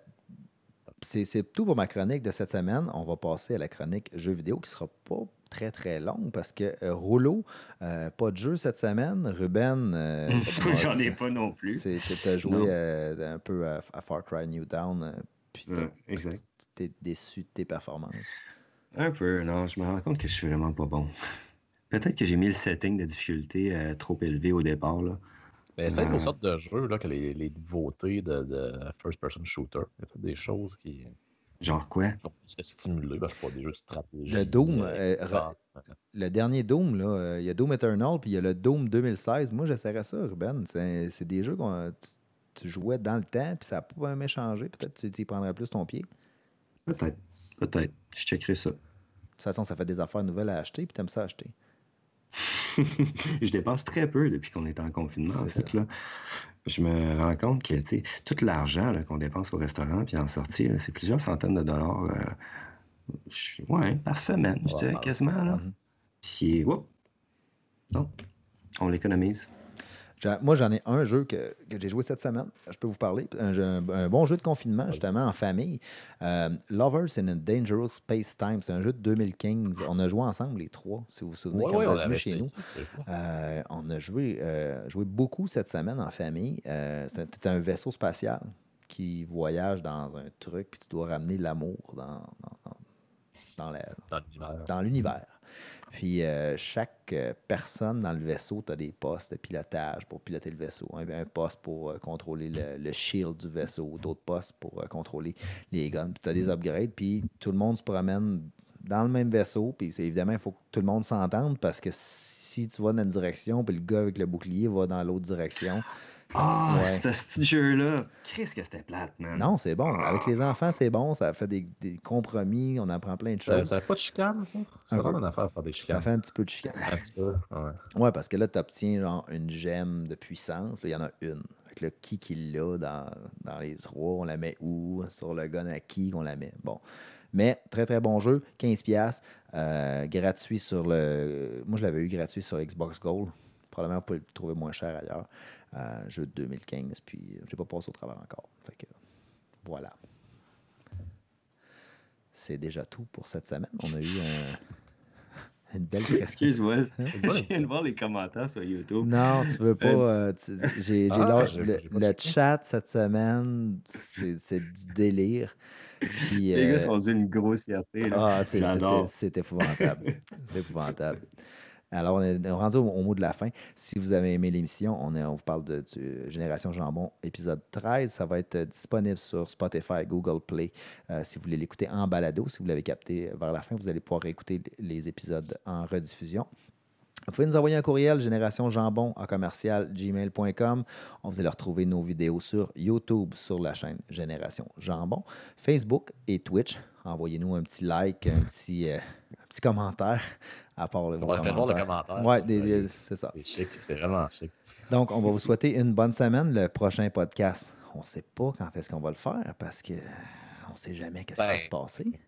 c'est tout pour ma chronique de cette semaine. On va passer à la chronique jeux vidéo qui sera pas très, très longue parce que euh, Rouleau, euh, pas de jeu cette semaine. Ruben. J'en ai pas non plus. Tu as joué un peu à, Far Cry New Down. puis Tu es déçu de tes performances. Un peu, non. Je me rends compte que je suis vraiment pas bon. Peut-être que j'ai mis le setting de difficulté trop élevé au départ. Là. Mais ben, c'est une sorte de jeu là, que les, les de, de first-person shooter. des choses qui. Genre quoi? Pour stimuler, parce pas des jeux stratégiques. Le Doom, euh, euh, le dernier Doom, là, euh, il y a Doom Eternal, puis il y a le Doom 2016. Moi, j'essaierais ça, Ruben. C'est des jeux qu'on tu jouais dans le temps, puis ça n'a pas même changé. Peut-être que tu y prendrais plus ton pied. Peut-être. Peut-être. Je checkerai ça. De toute façon, ça fait des affaires nouvelles à acheter, puis t'aimes ça acheter. je dépense très peu depuis qu'on est en confinement. Je me rends compte que tout l'argent qu'on dépense au restaurant puis en sortie, c'est plusieurs centaines de dollars euh, par semaine, je dirais quasiment. Là. Mm-hmm. Puis, donc, on l'économise. Moi, j'en ai un jeu que, j'ai joué cette semaine. Je peux vous parler. Un, bon jeu de confinement, justement, en famille. Euh, Lovers in a Dangerous Space Time. C'est un jeu de 2015. On a joué ensemble, les trois, si vous vous souvenez, quand vous chez nous. Euh, on a joué, euh, joué beaucoup cette semaine en famille. C'était un vaisseau spatial qui voyage dans un truc, puis tu dois ramener l'amour dans l'univers puis euh, chaque euh, personne dans le vaisseau, tu as des postes de pilotage pour piloter le vaisseau. Un, poste pour euh, contrôler le, shield du vaisseau, d'autres postes pour contrôler les guns. Puis tu as des mm-hmm. upgrades, puis tout le monde se promène dans le même vaisseau. Puis évidemment, il faut que tout le monde s'entende parce que si tu vas dans une direction, puis le gars avec le bouclier va dans l'autre direction, ah, c'était ce jeu-là, qu'est-ce que c'était plate, man. Non, c'est bon. Ah. Avec les enfants, c'est bon. Ça fait des, compromis. On apprend plein de choses. ça fait pas de chicane, ça. Ça vraiment affaire à faire des chicanes. Ça fait un petit peu de chicane. Un ouais. ouais parce que là, tu obtiens genre une gemme de puissance. Il y en a une. avec le qui qui l'a dans, dans les trois, on la met où? Sur le gun à qui qu'on la met? Bon. Mais très, très bon jeu. 15$. Euh, gratuit sur le. Moi, je l'avais eu gratuit sur Xbox Gold probablement vous pouvez le trouver moins cher ailleurs. Euh, jeu de 2015, puis euh, je n'ai pas passé au travail encore. Fait que, voilà. C'est déjà tout pour cette semaine. On a eu un, une belle Excuse-moi, hein, je viens de voir les commentaires sur YouTube. Non, tu veux pas. Euh, euh, j'ai ah, le, chat cette semaine, c'est du délire. Puis, les gars sont dit une grossièreté. Ah, c'est épouvantable. c'est épouvantable. Alors, on est rendu au, mot de la fin. Si vous avez aimé l'émission, on, vous parle de, Génération Jambon, épisode 13. Ça va être euh, disponible sur Spotify, Google Play. Euh, si vous voulez l'écouter en balado, si vous l'avez capté vers la fin, vous allez pouvoir écouter les épisodes en rediffusion. Vous pouvez nous envoyer un courriel, génération à commercial gmail.com. On vous allez retrouver nos vidéos sur YouTube, sur la chaîne Génération Jambon, Facebook et Twitch. Envoyez-nous un petit like, un euh, un petit commentaire à part les commentaires. Ouais, c'est ça. C'est chic, c'est vraiment chic. Donc, on va vous souhaiter une bonne semaine. Le prochain podcast, on ne sait pas quand est-ce qu'on va le faire parce qu'on ne sait jamais qu'est-ce qui va ben, se passer.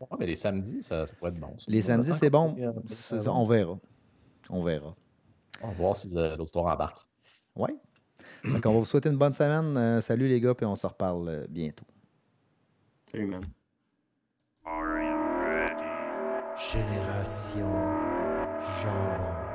Ouais, mais les samedis, ça, ça pourrait être bon. Les samedis, c'est bon. on verra. On verra. On va voir si euh, l'auditoire embarque. Oui. on va vous souhaiter une bonne semaine. Euh, salut les gars, puis on se reparle euh, bientôt. Salut, man. Génération Genre